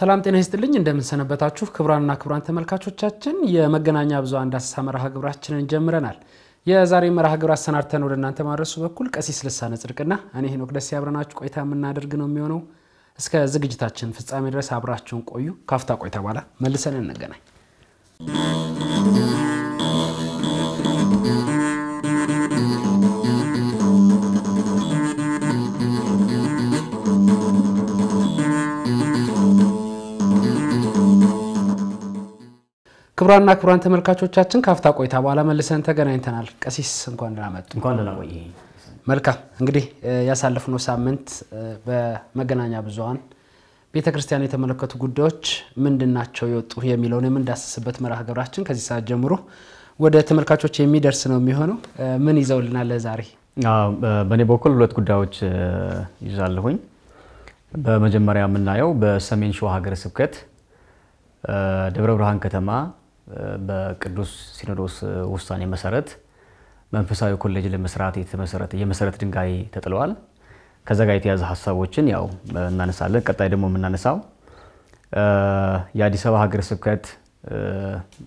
ሰላም ጤና ይስጥልኝ እንደምንሰነበታችሁ ክቡራንና ክቡራን ተመልካቾቻችን የመገናኛ አንድ አሳ መርሃ ግብራችንን ጀምረናል። የዛሬ መርሃ ግብር አሰናድተን ወደ እናንተ ማድረሱ በኩል ቀሲስ ልሳነ ጽድቅና እኔ ሄኖክ ደሴ አብረናችሁ ቆይታ የምናደርግ ነው የሚሆነው። እስከ ዝግጅታችን ፍጻሜ ድረስ አብራችሁን ቆዩ። ካፍታ ቆይታ በኋላ መልሰን እንገናኝ። ክቡራንና ክቡራን ተመልካቾቻችን ካፍታ ቆይታ በኋላ መልሰን ተገናኝተናል። ቀሲስ እንኳን ደናመጡ እንኳን ደናቆይ መልካም እንግዲህ ያሳለፍነው ሳምንት በመገናኛ ብዙሀን ቤተ ክርስቲያን የተመለከቱ ጉዳዮች ምንድናቸው የወጡ የሚለውን የምንዳስስበት መርሃ ግብራችን ከዚህ ሰዓት ጀምሮ ወደ ተመልካቾች የሚደርስ ነው የሚሆነው። ምን ይዘውልናል ዛሬ በእኔ በኩል ሁለት ጉዳዮች ይዛለሁኝ። በመጀመሪያ የምናየው በሰሜን ሸዋ ሀገረ ስብከት ደብረ ብርሃን ከተማ በቅዱስ ሲኖዶስ ውሳኔ መሰረት መንፈሳዊ ኮሌጅ ለመስራት የመሰረት ድንጋይ ተጥለዋል። ከዛ ጋር የተያዘ ሀሳቦችን ያው እናነሳለን። ቀጣይ ደግሞ የምናነሳው የአዲስ አበባ ሀገረ ስብከት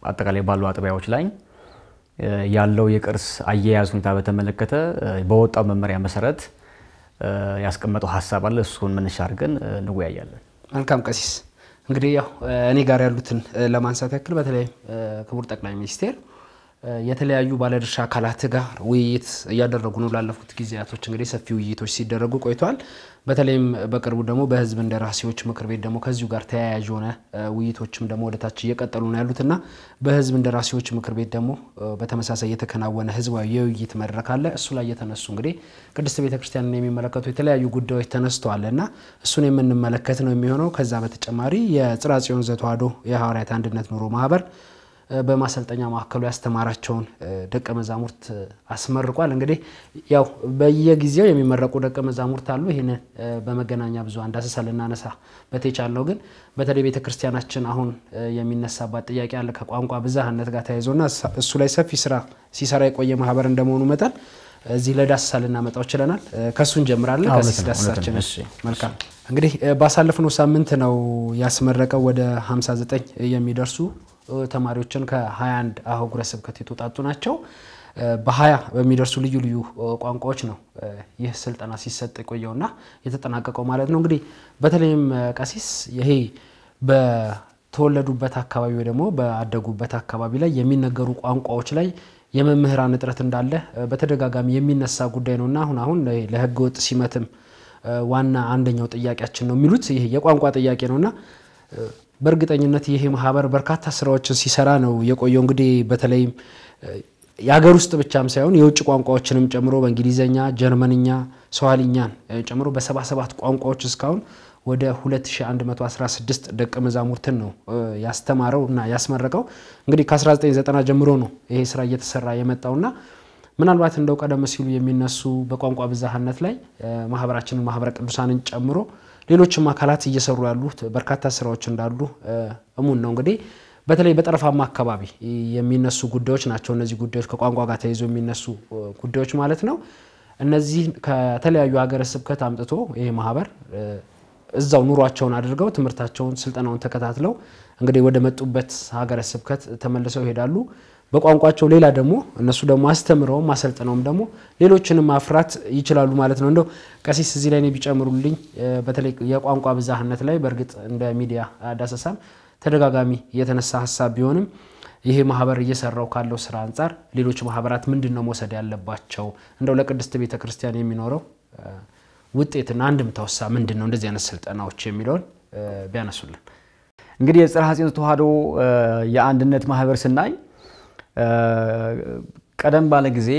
አጠቃላይ ባሉ አጥቢያዎች ላይ ያለው የቅርስ አያያዝ ሁኔታ በተመለከተ በወጣው መመሪያ መሰረት ያስቀመጠው ሀሳብ አለ። እሱን መነሻ አድርገን እንወያያለን። መልካም ቀሲስ እንግዲህ ያው እኔ ጋር ያሉትን ለማንሳት ያክል በተለይ ክቡር ጠቅላይ ሚኒስቴር የተለያዩ ባለድርሻ አካላት ጋር ውይይት እያደረጉ ነው። ላለፉት ጊዜያቶች እንግዲህ ሰፊ ውይይቶች ሲደረጉ ቆይተዋል። በተለይም በቅርቡ ደግሞ በህዝብ እንደራሴዎች ምክር ቤት ደግሞ ከዚሁ ጋር ተያያዥ የሆነ ውይይቶችም ደግሞ ወደታች እየቀጠሉ ነው ያሉትና በህዝብ እንደራሴዎች ምክር ቤት ደግሞ በተመሳሳይ የተከናወነ ህዝባዊ የውይይት መድረክ አለ። እሱ ላይ የተነሱ እንግዲህ ቅድስት ቤተክርስቲያንን የሚመለከቱ የተለያዩ ጉዳዮች ተነስተዋል እና እሱን የምንመለከት ነው የሚሆነው። ከዛ በተጨማሪ የጽርሐ ጽዮን ዘተዋሕዶ የሐዋርያት አንድነት ኑሮ ማህበር በማሰልጠኛ ማዕከሉ ያስተማራቸውን ደቀ መዛሙርት አስመርቋል። እንግዲህ ያው በየጊዜው የሚመረቁ ደቀ መዛሙርት አሉ። ይህንን በመገናኛ ብዙ ዳሰሳ ልናነሳ በተቻለ ነው። ግን በተለይ ቤተ ክርስቲያናችን አሁን የሚነሳባት ጥያቄ አለ ከቋንቋ ብዝሃነት ጋር ተያይዞና እሱ ላይ ሰፊ ስራ ሲሰራ የቆየ ማህበር እንደመሆኑ መጠን እዚህ ለዳሰሳ ልናመጣው ችለናል። ከእሱ እንጀምራለን። ከዚህ ዳሰሳችን መልካም እንግዲህ ባሳለፍነው ሳምንት ነው ያስመረቀው ወደ 59 የሚደርሱ ተማሪዎችን ከ21 አህጉረ ስብከት የተውጣጡ ናቸው። በሀያ በሚደርሱ ልዩ ልዩ ቋንቋዎች ነው ይህ ስልጠና ሲሰጥ የቆየውና የተጠናቀቀው ማለት ነው። እንግዲህ በተለይም ቀሲስ ይሄ በተወለዱበት አካባቢ ወይ ደግሞ በአደጉበት አካባቢ ላይ የሚነገሩ ቋንቋዎች ላይ የመምህራን እጥረት እንዳለ በተደጋጋሚ የሚነሳ ጉዳይ ነው እና አሁን አሁን ለህገ ወጥ ሲመትም ዋና አንደኛው ጥያቄያችን ነው የሚሉት ይህ የቋንቋ ጥያቄ ነው እና በእርግጠኝነት ይሄ ማህበር በርካታ ስራዎችን ሲሰራ ነው የቆየው። እንግዲህ በተለይም የሀገር ውስጥ ብቻም ሳይሆን የውጭ ቋንቋዎችንም ጨምሮ በእንግሊዝኛ፣ ጀርመንኛ፣ ሰዋሊኛን ጨምሮ በሰባ ሰባት ቋንቋዎች እስካሁን ወደ 2116 ደቀ መዛሙርትን ነው ያስተማረው እና ያስመረቀው። እንግዲህ ከ1990 ጀምሮ ነው ይሄ ስራ እየተሰራ የመጣውና ምናልባት እንደው ቀደም ሲሉ የሚነሱ በቋንቋ ብዛሃነት ላይ ማህበራችንን ማህበረ ቅዱሳንን ጨምሮ ሌሎችም አካላት እየሰሩ ያሉ በርካታ ስራዎች እንዳሉ እሙን ነው። እንግዲህ በተለይ በጠረፋማ አካባቢ የሚነሱ ጉዳዮች ናቸው። እነዚህ ጉዳዮች ከቋንቋ ጋር ተይዞ የሚነሱ ጉዳዮች ማለት ነው። እነዚህ ከተለያዩ ሀገረ ስብከት አምጥቶ ይሄ ማህበር እዛው ኑሯቸውን አድርገው ትምህርታቸውን፣ ስልጠናውን ተከታትለው እንግዲህ ወደ መጡበት ሀገረ ስብከት ተመልሰው ይሄዳሉ። በቋንቋቸው ሌላ ደግሞ እነሱ ደግሞ አስተምረውም አሰልጥነውም ደግሞ ሌሎችንም ማፍራት ይችላሉ ማለት ነው። እንደው ቀሲስ እዚህ ላይ ቢጨምሩልኝ በተለይ የቋንቋ ብዛህነት ላይ በእርግጥ እንደ ሚዲያ ዳሰሳም ተደጋጋሚ የተነሳ ሀሳብ ቢሆንም ይሄ ማህበር እየሰራው ካለው ስራ አንጻር ሌሎች ማህበራት ምንድን ነው መውሰድ ያለባቸው? እንደው ለቅድስት ቤተ ክርስቲያን የሚኖረው ውጤትና አንድምታውሳ ምንድን ነው? እንደዚህ አይነት ስልጠናዎች የሚለውን ቢያነሱልን። እንግዲህ የጽርሐ ጽዮን ተዋሕዶ የአንድነት ማህበር ስናይ ቀደም ባለ ጊዜ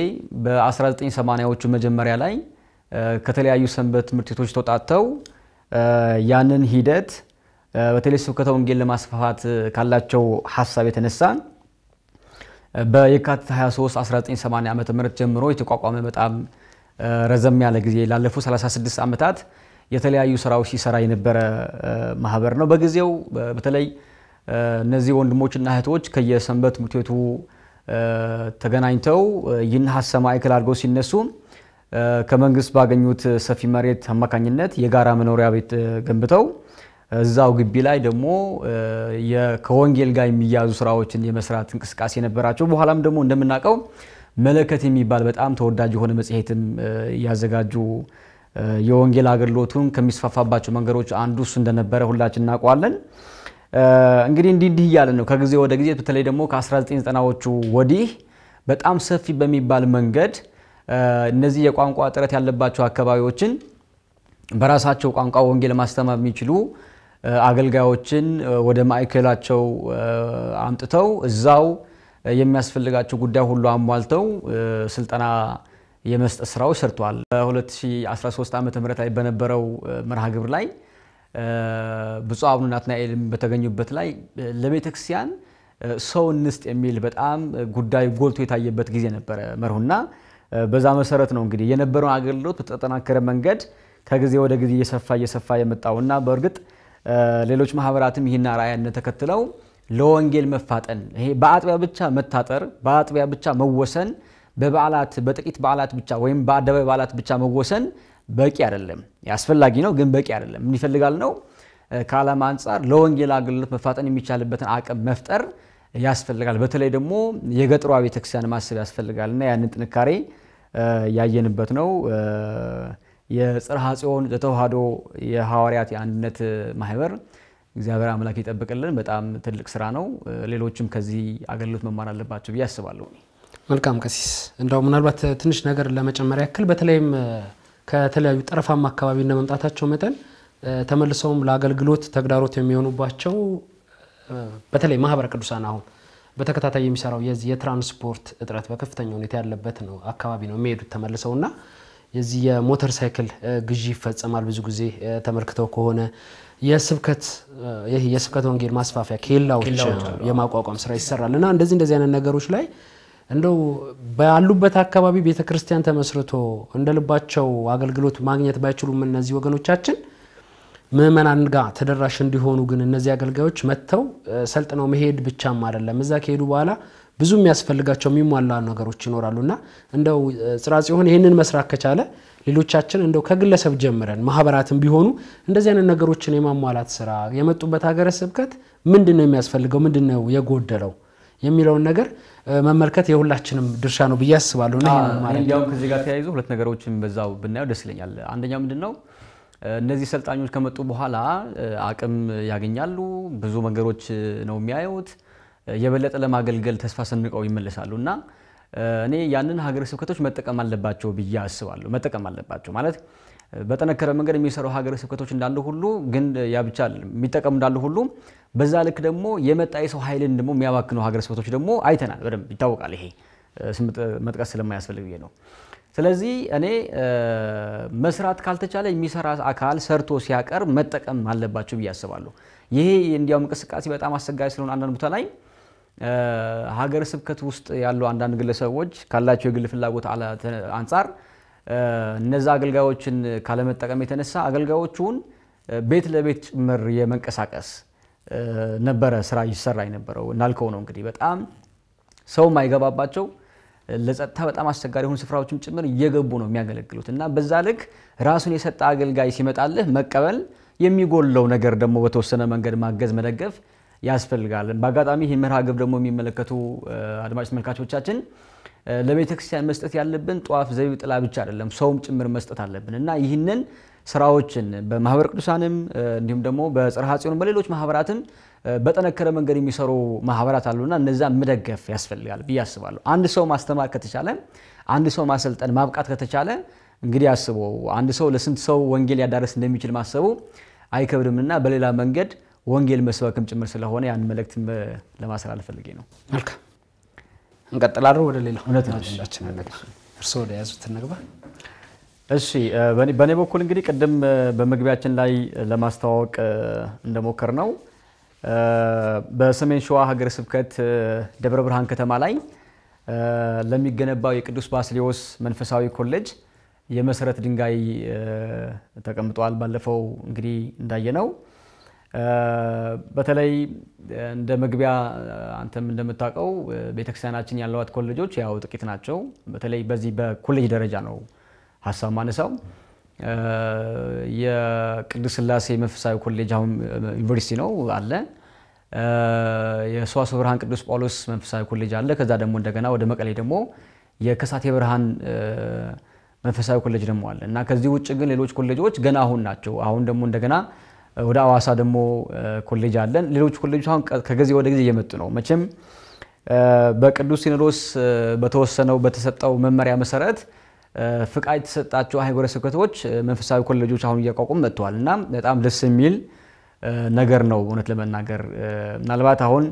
በ1980ዎቹ መጀመሪያ ላይ ከተለያዩ ሰንበት ትምህርት ቤቶች ተውጣጥተው ያንን ሂደት በተለይ ስብከተ ወንጌል ለማስፋፋት ካላቸው ሀሳብ የተነሳ በየካቲት 23 1980 ዓ ም ጀምሮ የተቋቋመ በጣም ረዘም ያለ ጊዜ ላለፉ 36 ዓመታት የተለያዩ ስራዎች ሲሰራ የነበረ ማህበር ነው። በጊዜው በተለይ እነዚህ ወንድሞችና እህቶች ከየሰንበት ትምህርት ቤቱ ተገናኝተው ይህን ሰማይ ክል አድርገው ሲነሱ ከመንግስት ባገኙት ሰፊ መሬት አማካኝነት የጋራ መኖሪያ ቤት ገንብተው እዛው ግቢ ላይ ደግሞ ከወንጌል ጋር የሚያዙ ስራዎችን የመስራት እንቅስቃሴ ነበራቸው። በኋላም ደግሞ እንደምናውቀው መለከት የሚባል በጣም ተወዳጅ የሆነ መጽሔትም ያዘጋጁ የወንጌል አገልግሎቱን ከሚስፋፋባቸው መንገዶች አንዱ እሱ እንደነበረ ሁላችን እናውቀዋለን። እንግዲህ እንዲህ እንዲህ እያለን ነው ከጊዜ ወደ ጊዜ በተለይ ደግሞ ከ1990ዎቹ ወዲህ በጣም ሰፊ በሚባል መንገድ እነዚህ የቋንቋ እጥረት ያለባቸው አካባቢዎችን በራሳቸው ቋንቋ ወንጌል ማስተማር የሚችሉ አገልጋዮችን ወደ ማዕከላቸው አምጥተው እዛው የሚያስፈልጋቸው ጉዳይ ሁሉ አሟልተው ስልጠና የመስጠት ስራዎች ሰርቷል። በ2013 ዓ ም ላይ በነበረው መርሃ ግብር ላይ ብፁዕ አቡነ ናትናኤልም በተገኙበት ላይ ለቤተክርስቲያን ሰው እንስጥ የሚል በጣም ጉዳይ ጎልቶ የታየበት ጊዜ ነበረ መርሁና በዛ መሰረት ነው እንግዲህ የነበረውን አገልግሎት በተጠናከረ መንገድ ከጊዜ ወደ ጊዜ እየሰፋ እየሰፋ የመጣውና በእርግጥ ሌሎች ማህበራትም ይህን አርአያነት ተከትለው ለወንጌል መፋጠን ይሄ በአጥቢያ ብቻ መታጠር፣ በአጥቢያ ብቻ መወሰን፣ በበዓላት በጥቂት በዓላት ብቻ ወይም በአደባባይ በዓላት ብቻ መወሰን በቂ አይደለም። አስፈላጊ ነው ግን በቂ አይደለም። ምን ይፈልጋል ነው ከዓላማ አንጻር ለወንጌል አገልግሎት መፋጠን የሚቻልበትን አቅም መፍጠር ያስፈልጋል። በተለይ ደግሞ የገጠሯ ቤተክርስቲያን ማሰብ ያስፈልጋል እና ያንን ጥንካሬ ያየንበት ነው። የጽርሐ ጽዮን ዘተዋሕዶ የሐዋርያት የአንድነት ማህበር እግዚአብሔር አምላክ ይጠብቅልን። በጣም ትልቅ ስራ ነው። ሌሎችም ከዚህ አገልግሎት መማር አለባቸው ብዬ አስባለሁ። መልካም ቀሲስ፣ እንደው ምናልባት ትንሽ ነገር ለመጨመር ያክል በተለይም ከተለያዩ ጠረፋማ አካባቢ እንደመምጣታቸው መጠን ተመልሰውም ለአገልግሎት ተግዳሮት የሚሆኑባቸው በተለይ ማህበረ ቅዱሳን አሁን በተከታታይ የሚሰራው የዚህ የትራንስፖርት እጥረት በከፍተኛ ሁኔታ ያለበት ነው አካባቢ ነው የሚሄዱት ተመልሰውና የዚህ የሞተር ሳይክል ግዢ ይፈጸማል። ብዙ ጊዜ ተመልክተው ከሆነ የስብከት የስብከት ወንጌል ማስፋፊያ ኬላዎች የማቋቋም ስራ ይሰራል እና እንደዚህ እንደዚህ አይነት ነገሮች ላይ እንደው ባሉበት አካባቢ ቤተ ክርስቲያን ተመስርቶ እንደ ልባቸው አገልግሎት ማግኘት ባይችሉም እነዚህ ወገኖቻችን ምእመናን ጋር ተደራሽ እንዲሆኑ ግን እነዚህ አገልጋዮች መጥተው ሰልጥነው መሄድ ብቻም አይደለም፣ እዛ ከሄዱ በኋላ ብዙ የሚያስፈልጋቸው የሚሟላ ነገሮች እና እንደው ጽርሐ ጽዮን ይህንን መስራት ከቻለ ሌሎቻችን እንደው ከግለሰብ ጀምረን ማህበራትም ቢሆኑ እንደዚህ አይነት ነገሮችን የማሟላት ስራ የመጡበት ሀገረ ስብከት ምንድን ነው የሚያስፈልገው? ምንድን ነው የጎደለው? የሚለውን ነገር መመልከት የሁላችንም ድርሻ ነው ብዬ አስባለሁ። እንዲያውም ከዚህ ጋር ተያይዞ ሁለት ነገሮችን በዛው ብናየው ደስ ይለኛል። አንደኛ ምንድን ነው እነዚህ ሰልጣኞች ከመጡ በኋላ አቅም ያገኛሉ፣ ብዙ መንገዶች ነው የሚያዩት፣ የበለጠ ለማገልገል ተስፋ ሰንቀው ይመለሳሉ እና እኔ ያንን ሀገረ ስብከቶች መጠቀም አለባቸው ብዬ አስባለሁ። መጠቀም አለባቸው ማለት በጠነከረ መንገድ የሚሰሩ ሀገረ ስብከቶች እንዳሉ ሁሉ ግን ያ ብቻ የሚጠቀሙ እንዳሉ ሁሉ በዛ ልክ ደግሞ የመጣ የሰው ኃይልን ደግሞ የሚያባክኑ ሀገረ ስብከቶች ደግሞ አይተናል። በደንብ ይታወቃል። ይሄ መጥቀስ ስለማያስፈልግ ነው። ስለዚህ እኔ መስራት ካልተቻለ የሚሰራ አካል ሰርቶ ሲያቀርብ መጠቀም አለባቸው ብዬ አስባለሁ። ይሄ እንዲያውም እንቅስቃሴ በጣም አስቸጋሪ ስለሆነ አንዳንድ ቦታ ላይ ሀገረ ስብከት ውስጥ ያሉ አንዳንድ ግለሰቦች ካላቸው የግል ፍላጎት አንጻር እነዛ አገልጋዮችን ካለመጠቀም የተነሳ አገልጋዮቹን ቤት ለቤት ጭምር የመንቀሳቀስ ነበረ ስራ ይሰራ የነበረው። እናልከው ነው እንግዲህ በጣም ሰው ማይገባባቸው ለጸጥታ በጣም አስቸጋሪ የሆኑ ስፍራዎችም ጭምር እየገቡ ነው የሚያገለግሉት እና በዛ ልክ ራሱን የሰጠ አገልጋይ ሲመጣልህ መቀበል የሚጎለው ነገር ደግሞ በተወሰነ መንገድ ማገዝ መደገፍ ያስፈልጋል። በአጋጣሚ ይህ መርሃ ግብር ደግሞ የሚመለከቱ አድማጭ ተመልካቾቻችን ለቤተ ክርስቲያን መስጠት ያለብን ጧፍ፣ ዘይብ፣ ጥላ ብቻ አይደለም፣ ሰውም ጭምር መስጠት አለብን እና ይህንን ስራዎችን በማህበረ ቅዱሳንም እንዲሁም ደግሞ በጽርሐ ጽዮን በሌሎች ማህበራትም በጠነከረ መንገድ የሚሰሩ ማህበራት አሉና እነዛ መደገፍ ያስፈልጋል ብዬ አስባለሁ። አንድ ሰው ማስተማር ከተቻለ፣ አንድ ሰው ማሰልጠን ማብቃት ከተቻለ እንግዲህ አስቦ አንድ ሰው ለስንት ሰው ወንጌል ያዳረስ እንደሚችል ማሰቡ አይከብድምና በሌላ መንገድ ወንጌል መስበክም ጭምር ስለሆነ ያን መልእክት ለማስተላለፍ ፈልጌ ነው። መልካም እንቀጥላለን። ወደ ሌላ ሁለታችን እርስዎ ወደ ያዙት እንግባ። እሺ በእኔ በኩል እንግዲህ ቅድም በመግቢያችን ላይ ለማስተዋወቅ እንደሞከር ነው በሰሜን ሸዋ ሀገረ ስብከት ደብረ ብርሃን ከተማ ላይ ለሚገነባው የቅዱስ ባስሌዎስ መንፈሳዊ ኮሌጅ የመሰረት ድንጋይ ተቀምጧል። ባለፈው እንግዲህ እንዳየነው በተለይ እንደ መግቢያ አንተም እንደምታውቀው ቤተክርስቲያናችን ያለዋት ኮሌጆች ያው ጥቂት ናቸው። በተለይ በዚህ በኮሌጅ ደረጃ ነው ሀሳብ ማነሳው። የቅዱስ ስላሴ መንፈሳዊ ኮሌጅ አሁን ዩኒቨርሲቲ ነው አለ። የሰዋስወ ብርሃን ቅዱስ ጳውሎስ መንፈሳዊ ኮሌጅ አለ። ከዛ ደግሞ እንደገና ወደ መቀሌ ደግሞ የከሳቴ ብርሃን መንፈሳዊ ኮሌጅ ደግሞ አለ እና ከዚህ ውጭ ግን ሌሎች ኮሌጆች ገና አሁን ናቸው። አሁን ደግሞ እንደገና ወደ አዋሳ ደግሞ ኮሌጅ አለን። ሌሎች ኮሌጆች አሁን ከጊዜ ወደ ጊዜ እየመጡ ነው። መቼም በቅዱስ ሲኖዶስ በተወሰነው በተሰጠው መመሪያ መሰረት ፍቃድ የተሰጣቸው አህጉረ ስብከቶች መንፈሳዊ ኮሌጆች አሁን እያቋቁም መጥተዋል እና በጣም ደስ የሚል ነገር ነው። እውነት ለመናገር ምናልባት አሁን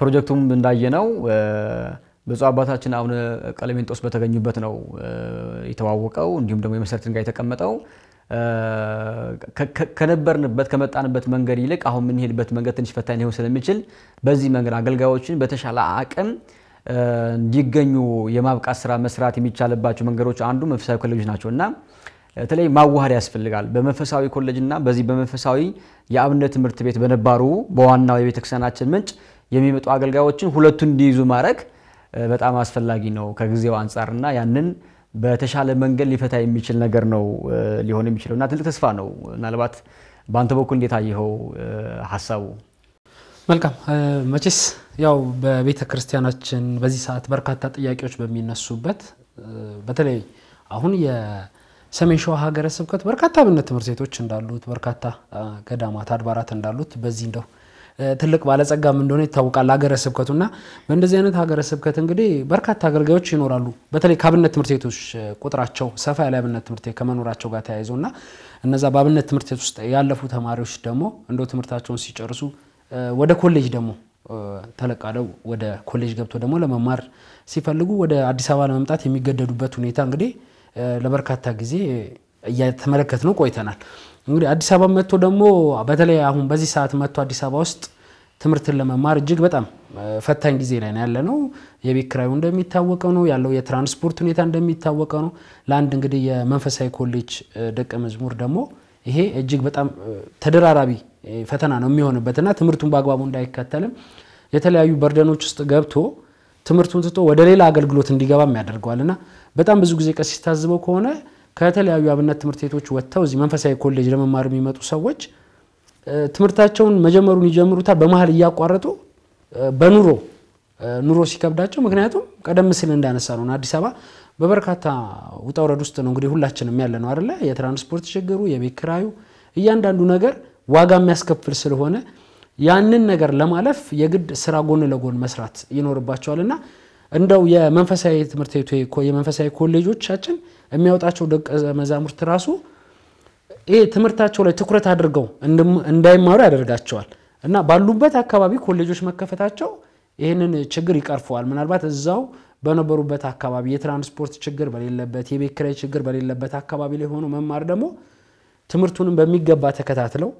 ፕሮጀክቱም እንዳየነው ብፁዕ አባታችን አቡነ ቀለሜንጦስ በተገኙበት ነው የተዋወቀው። እንዲሁም ደግሞ የመሰረት ድንጋይ የተቀመጠው ከነበርንበት ከመጣንበት መንገድ ይልቅ አሁን የምንሄድበት መንገድ ትንሽ ፈታኝ ሊሆን ስለሚችል በዚህ መንገድ አገልጋዮችን በተሻለ አቅም እንዲገኙ የማብቃት ስራ መስራት የሚቻልባቸው መንገዶች አንዱ መንፈሳዊ ኮሌጆች ናቸው እና በተለይ ማዋሃድ ያስፈልጋል። በመንፈሳዊ ኮሌጅ እና በዚህ በመንፈሳዊ የአብነት ትምህርት ቤት በነባሩ በዋናው የቤተክርስቲያናችን ምንጭ የሚመጡ አገልጋዮችን ሁለቱን እንዲይዙ ማድረግ በጣም አስፈላጊ ነው ከጊዜው አንጻርና ያንን በተሻለ መንገድ ሊፈታ የሚችል ነገር ነው ሊሆን የሚችለው እና ትልቅ ተስፋ ነው። ምናልባት በአንተ በኩል እንዴት አየኸው ሀሳቡ? መልካም መቼስ ያው በቤተ ክርስቲያናችን በዚህ ሰዓት በርካታ ጥያቄዎች በሚነሱበት በተለይ አሁን የሰሜን ሸዋ ሀገረ ስብከት በርካታ አብነት ትምህርት ቤቶች እንዳሉት በርካታ ገዳማት አድባራት እንዳሉት በዚህ እንደው ትልቅ ባለጸጋም እንደሆነ ይታወቃል ሀገረ ስብከቱና በእንደዚህ አይነት ሀገረ ስብከት እንግዲህ በርካታ አገልጋዮች ይኖራሉ። በተለይ ከአብነት ትምህርት ቤቶች ቁጥራቸው ሰፋ ያለ አብነት ትምህርት ቤት ከመኖራቸው ጋር ተያይዞና እነዛ በአብነት ትምህርት ቤት ውስጥ ያለፉ ተማሪዎች ደግሞ እንደ ትምህርታቸውን ሲጨርሱ ወደ ኮሌጅ ደግሞ ተለቃለው ወደ ኮሌጅ ገብቶ ደግሞ ለመማር ሲፈልጉ ወደ አዲስ አበባ ለመምጣት የሚገደዱበት ሁኔታ እንግዲህ ለበርካታ ጊዜ እየተመለከት ነው ቆይተናል። እንግዲህ አዲስ አበባ መጥቶ ደግሞ በተለይ አሁን በዚህ ሰዓት መጥቶ አዲስ አበባ ውስጥ ትምህርትን ለመማር እጅግ በጣም ፈታኝ ጊዜ ላይ ያለ ነው። የቤት ኪራዩ እንደሚታወቀው ነው ያለው። የትራንስፖርት ሁኔታ እንደሚታወቀው ነው። ለአንድ እንግዲህ የመንፈሳዊ ኮሌጅ ደቀ መዝሙር ደግሞ ይሄ እጅግ በጣም ተደራራቢ ፈተና ነው የሚሆንበትና ትምህርቱን በአግባቡ እንዳይከተልም የተለያዩ በርደኖች ውስጥ ገብቶ ትምህርቱን ትቶ ወደ ሌላ አገልግሎት እንዲገባም ያደርገዋልና በጣም ብዙ ጊዜ ቀሲስ ታዝበው ከሆነ ከተለያዩ አብነት ትምህርት ቤቶች ወጥተው እዚህ መንፈሳዊ ኮሌጅ ለመማር የሚመጡ ሰዎች ትምህርታቸውን መጀመሩን ይጀምሩታል። በመሀል እያቋረጡ በኑሮ ኑሮ ሲከብዳቸው፣ ምክንያቱም ቀደም ሲል እንዳነሳ ነው አዲስ አበባ በበርካታ ውጣውረድ ውስጥ ነው እንግዲህ ሁላችንም ያለ ነው አይደለ? የትራንስፖርት ችግሩ፣ የቤት ክራዩ፣ እያንዳንዱ ነገር ዋጋ የሚያስከፍል ስለሆነ ያንን ነገር ለማለፍ የግድ ስራ ጎን ለጎን መስራት ይኖርባቸዋል እና እንደው የመንፈሳዊ ትምህርት ቤቱ የመንፈሳዊ ኮሌጆቻችን የሚያወጣቸው ደቀ መዛሙርት ራሱ ይሄ ትምህርታቸው ላይ ትኩረት አድርገው እንዳይማሩ ያደርጋቸዋል እና ባሉበት አካባቢ ኮሌጆች መከፈታቸው ይህንን ችግር ይቀርፈዋል። ምናልባት እዛው በነበሩበት አካባቢ የትራንስፖርት ችግር በሌለበት የቤት ኪራይ ችግር በሌለበት አካባቢ ላይ ሆኖ መማር ደግሞ ትምህርቱንም በሚገባ ተከታትለው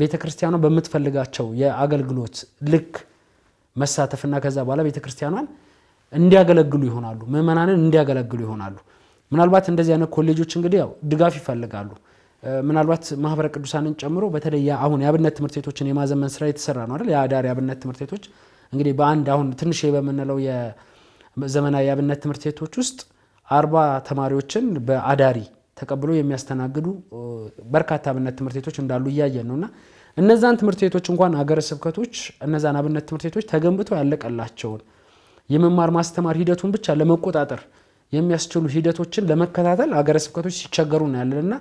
ቤተ ክርስቲያኗ በምትፈልጋቸው የአገልግሎት ልክ መሳተፍና ከዛ በኋላ ቤተ ክርስቲያኗን እንዲያገለግሉ ይሆናሉ፣ ምእመናንን እንዲያገለግሉ ይሆናሉ። ምናልባት እንደዚህ አይነት ኮሌጆች እንግዲህ ያው ድጋፍ ይፈልጋሉ። ምናልባት ማህበረ ቅዱሳንን ጨምሮ በተለይ አሁን የአብነት ትምህርት ቤቶችን የማዘመን ስራ የተሰራ ነው አይደል? የአዳር የአብነት ትምህርት ቤቶች እንግዲህ በአንድ አሁን ትንሽ በምንለው የዘመናዊ የአብነት ትምህርት ቤቶች ውስጥ አርባ ተማሪዎችን በአዳሪ ተቀብሎ የሚያስተናግዱ በርካታ አብነት ትምህርት ቤቶች እንዳሉ እያየን ነው እና እነዛን ትምህርት ቤቶች እንኳን አገረ ስብከቶች እነዛን አብነት ትምህርት ቤቶች ተገንብተው ያለቀላቸውን የመማር ማስተማር ሂደቱን ብቻ ለመቆጣጠር የሚያስችሉ ሂደቶችን ለመከታተል አገረ ስብከቶች ሲቸገሩ ነው ያለን እና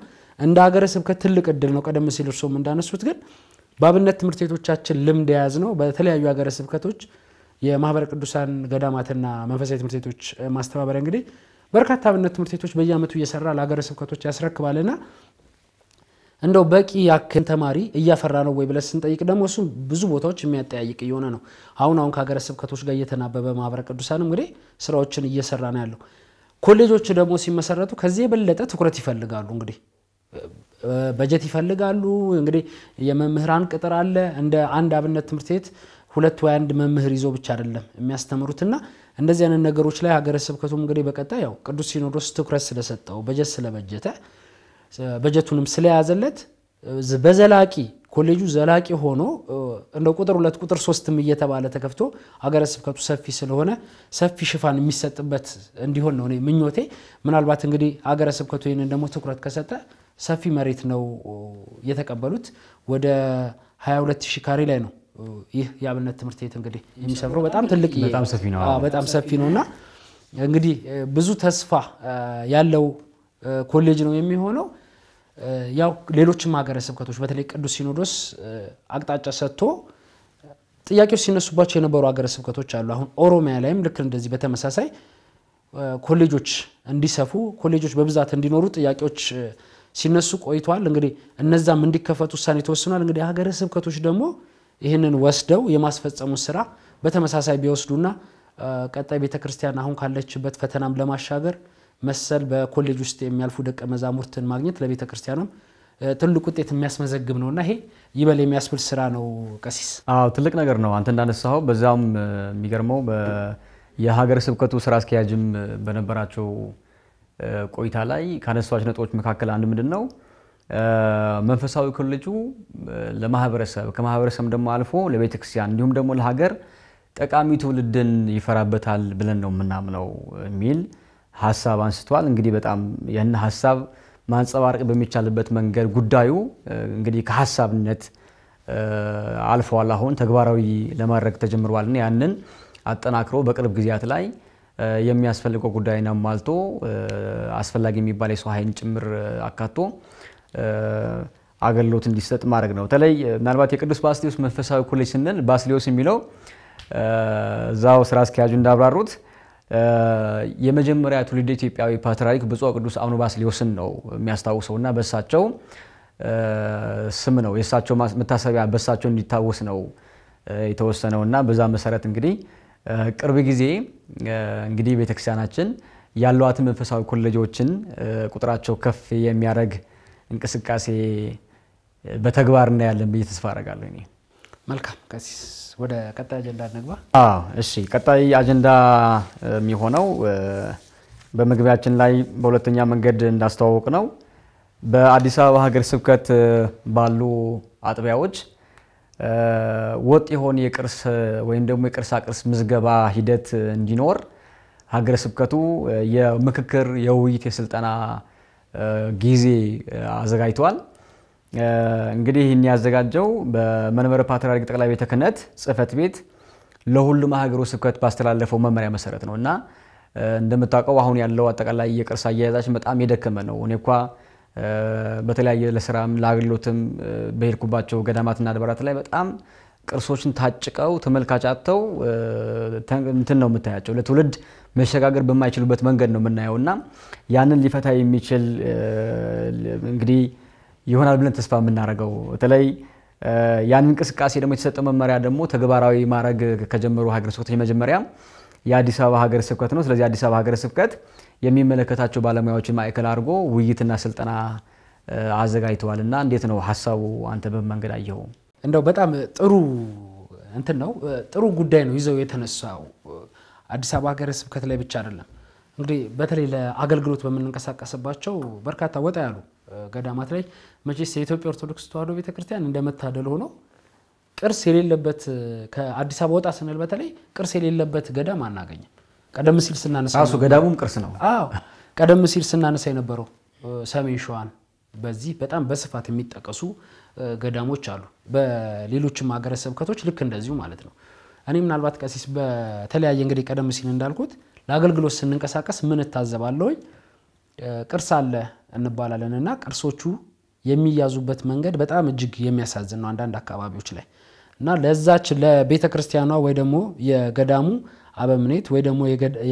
እንደ አገረ ስብከት ትልቅ እድል ነው። ቀደም ሲል እርስዎም እንዳነሱት ግን በአብነት ትምህርት ቤቶቻችን ልምድ የያዝ ነው በተለያዩ ሀገረ ስብከቶች የማህበረ ቅዱሳን ገዳማትና መንፈሳዊ ትምህርት ቤቶች ማስተባበሪያ እንግዲህ በርካታ አብነት ትምህርት ቤቶች በየአመቱ እየሰራ ለሀገረ ስብከቶች ያስረክባልና እንደው በቂ ያክል ተማሪ እያፈራ ነው ወይ ብለን ስንጠይቅ ደግሞ እሱ ብዙ ቦታዎች የሚያጠያይቅ እየሆነ ነው። አሁን አሁን ከሀገረ ስብከቶች ጋር እየተናበበ ማህበረ ቅዱሳን እንግዲህ ስራዎችን እየሰራ ነው ያለው። ኮሌጆች ደግሞ ሲመሰረቱ ከዚህ የበለጠ ትኩረት ይፈልጋሉ። እንግዲህ በጀት ይፈልጋሉ። እንግዲህ የመምህራን ቅጥር አለ። እንደ አንድ አብነት ትምህርት ቤት ሁለት ወይ አንድ መምህር ይዞ ብቻ አይደለም የሚያስተምሩትና እንደዚህ አይነት ነገሮች ላይ ሀገረ ስብከቱም እንግዲህ በቀጣይ ያው ቅዱስ ሲኖዶስ ትኩረት ስለሰጠው በጀት ስለበጀተ በጀቱንም ስለያዘለት በዘላቂ ኮሌጁ ዘላቂ ሆኖ እንደ ቁጥር ሁለት ቁጥር ሶስትም እየተባለ ተከፍቶ አገረ ስብከቱ ሰፊ ስለሆነ ሰፊ ሽፋን የሚሰጥበት እንዲሆን ነው ምኞቴ። ምናልባት እንግዲህ አገረ ስብከቱ ይህንን ደግሞ ትኩረት ከሰጠ ሰፊ መሬት ነው የተቀበሉት። ወደ 22 ሺህ ካሬ ላይ ነው ይህ የአብነት ትምህርት ቤት እንግዲህ የሚሰፍረው በጣም ትልቅ በጣም ሰፊ ነው እና እንግዲህ ብዙ ተስፋ ያለው ኮሌጅ ነው የሚሆነው። ያው ሌሎችም ሀገረ ስብከቶች በተለይ ቅዱስ ሲኖዶስ አቅጣጫ ሰጥቶ ጥያቄዎች ሲነሱባቸው የነበሩ ሀገረ ስብከቶች አሉ። አሁን ኦሮሚያ ላይም ልክ እንደዚህ በተመሳሳይ ኮሌጆች እንዲሰፉ ኮሌጆች በብዛት እንዲኖሩ ጥያቄዎች ሲነሱ ቆይተዋል። እንግዲህ እነዛም እንዲከፈቱ ውሳኔ ተወስኗል። እንግዲህ ሀገረ ስብከቶች ደግሞ ይህንን ወስደው የማስፈጸሙ ስራ በተመሳሳይ ቢወስዱና ቀጣይ ቤተክርስቲያን አሁን ካለችበት ፈተናም ለማሻገር መሰል በኮሌጅ ውስጥ የሚያልፉ ደቀ መዛሙርትን ማግኘት ለቤተ ክርስቲያኑም ትልቅ ውጤት የሚያስመዘግብ ነው እና ይሄ ይበል የሚያስብል ስራ ነው። ቀሲስ አዎ ትልቅ ነገር ነው። አንተ እንዳነሳኸው በዛም የሚገርመው የሀገር ስብከቱ ስራ አስኪያጅም በነበራቸው ቆይታ ላይ ካነሷቸው ነጥቦች መካከል አንድ ምንድን ነው መንፈሳዊ ኮሌጁ ለማህበረሰብ ከማህበረሰብ ደግሞ አልፎ ለቤተክርስቲያን እንዲሁም ደግሞ ለሀገር ጠቃሚ ትውልድን ይፈራበታል ብለን ነው የምናምነው የሚል ሀሳብ አንስተዋል። እንግዲህ በጣም ያን ሀሳብ ማንጸባረቅ በሚቻልበት መንገድ ጉዳዩ እንግዲህ ከሀሳብነት አልፈዋል፣ አሁን ተግባራዊ ለማድረግ ተጀምረዋል። ያንን አጠናክሮ በቅርብ ጊዜያት ላይ የሚያስፈልገው ጉዳይን አሟልቶ አስፈላጊ የሚባል የሰው ኃይል ጭምር አካቶ አገልግሎት እንዲሰጥ ማድረግ ነው። በተለይ ምናልባት የቅዱስ ባስልዮስ መንፈሳዊ ኮሌጅ ስንል ባስልዮስ የሚለው እዛው ስራ አስኪያጁ እንዳብራሩት የመጀመሪያ ትውልድ ኢትዮጵያዊ ፓትርያርክ ብፁዕ ቅዱስ አቡነ ባስልዮስን ነው የሚያስታውሰው እና በሳቸው ስም ነው የእሳቸው መታሰቢያ በሳቸው እንዲታወስ ነው የተወሰነው እና በዛ መሰረት እንግዲህ ቅርብ ጊዜ እንግዲህ ቤተክርስቲያናችን ያሏትን መንፈሳዊ ኮሌጆችን ቁጥራቸው ከፍ የሚያደርግ እንቅስቃሴ በተግባር እናያለን ብዬ ተስፋ እኔ። መልካም ቀሲስ ወደ ቀጣይ አጀንዳ እንግባ። እሺ፣ ቀጣይ አጀንዳ የሚሆነው በመግቢያችን ላይ በሁለተኛ መንገድ እንዳስተዋወቅ ነው በአዲስ አበባ ሀገረ ስብከት ባሉ አጥቢያዎች ወጥ የሆን የቅርስ ወይም ደግሞ የቅርሳ ቅርስ ምዝገባ ሂደት እንዲኖር ሀገረ ስብከቱ የምክክር፣ የውይይት፣ የስልጠና ጊዜ አዘጋጅቷል። እንግዲህ ይህን ያዘጋጀው በመንበረ ፓትርያርክ ጠቅላይ ቤተ ክህነት ቤት ለሁሉም ሀገረ ስብከት ባስተላለፈው መመሪያ መሰረት ነው እና እንደምታውቀው አሁን ያለው አጠቃላይ የቅርስ አያያዛችን በጣም የደከመ ነው። እኔ እኳ በተለያየ ለስራም ለአገልግሎትም በሄድኩባቸው ገዳማትና አድባራት ላይ በጣም ቅርሶችን ታጭቀው ተመልካች አጥተው እንትን ነው የምታያቸው። ለትውልድ መሸጋገር በማይችሉበት መንገድ ነው የምናየው እና ያንን ሊፈታ የሚችል እንግዲህ ይሆናል ብለን ተስፋ የምናደርገው በተለይ ያን እንቅስቃሴ ደግሞ የተሰጠው መመሪያ ደግሞ ተግባራዊ ማድረግ ከጀመሩ ሀገረ ስብከቶች መጀመሪያ የአዲስ አበባ ሀገረ ስብከት ነው። ስለዚህ አዲስ አበባ ሀገረ ስብከት የሚመለከታቸው ባለሙያዎችን ማዕከል አድርጎ ውይይትና ስልጠና አዘጋጅተዋል። እና እንዴት ነው ሀሳቡ? አንተ በመንገድ አየው እንደው በጣም ጥሩ እንትን ነው፣ ጥሩ ጉዳይ ነው ይዘው የተነሳው። አዲስ አበባ ሀገረ ስብከት ላይ ብቻ አይደለም እንግዲህ በተለይ ለአገልግሎት በምንንቀሳቀስባቸው በርካታ ወጣ ያሉ ገዳማት ላይ መቼስ የኢትዮጵያ ኦርቶዶክስ ተዋህዶ ቤተክርስቲያን እንደመታደል ሆኖ ቅርስ የሌለበት ከአዲስ አበባ ወጣ ስንል በተለይ ቅርስ የሌለበት ገዳም አናገኝም። ቀደም ሲል ስናነሳ ራሱ ገዳሙም ቅርስ ነው። አዎ ቀደም ሲል ስናነሳ የነበረው ሰሜን ሸዋን በዚህ በጣም በስፋት የሚጠቀሱ ገዳሞች አሉ። በሌሎችም ሀገረ ስብከቶች ልክ እንደዚሁ ማለት ነው። እኔ ምናልባት ቀሲስ በተለያየ እንግዲህ ቀደም ሲል እንዳልኩት ለአገልግሎት ስንንቀሳቀስ ምን እታዘባለሁኝ? ቅርስ አለ እንባላለን እና ቅርሶቹ የሚያዙበት መንገድ በጣም እጅግ የሚያሳዝን ነው አንዳንድ አካባቢዎች ላይ እና ለዛች ለቤተ ክርስቲያኗ ወይ ደግሞ የገዳሙ አበምኔት ወይ ደግሞ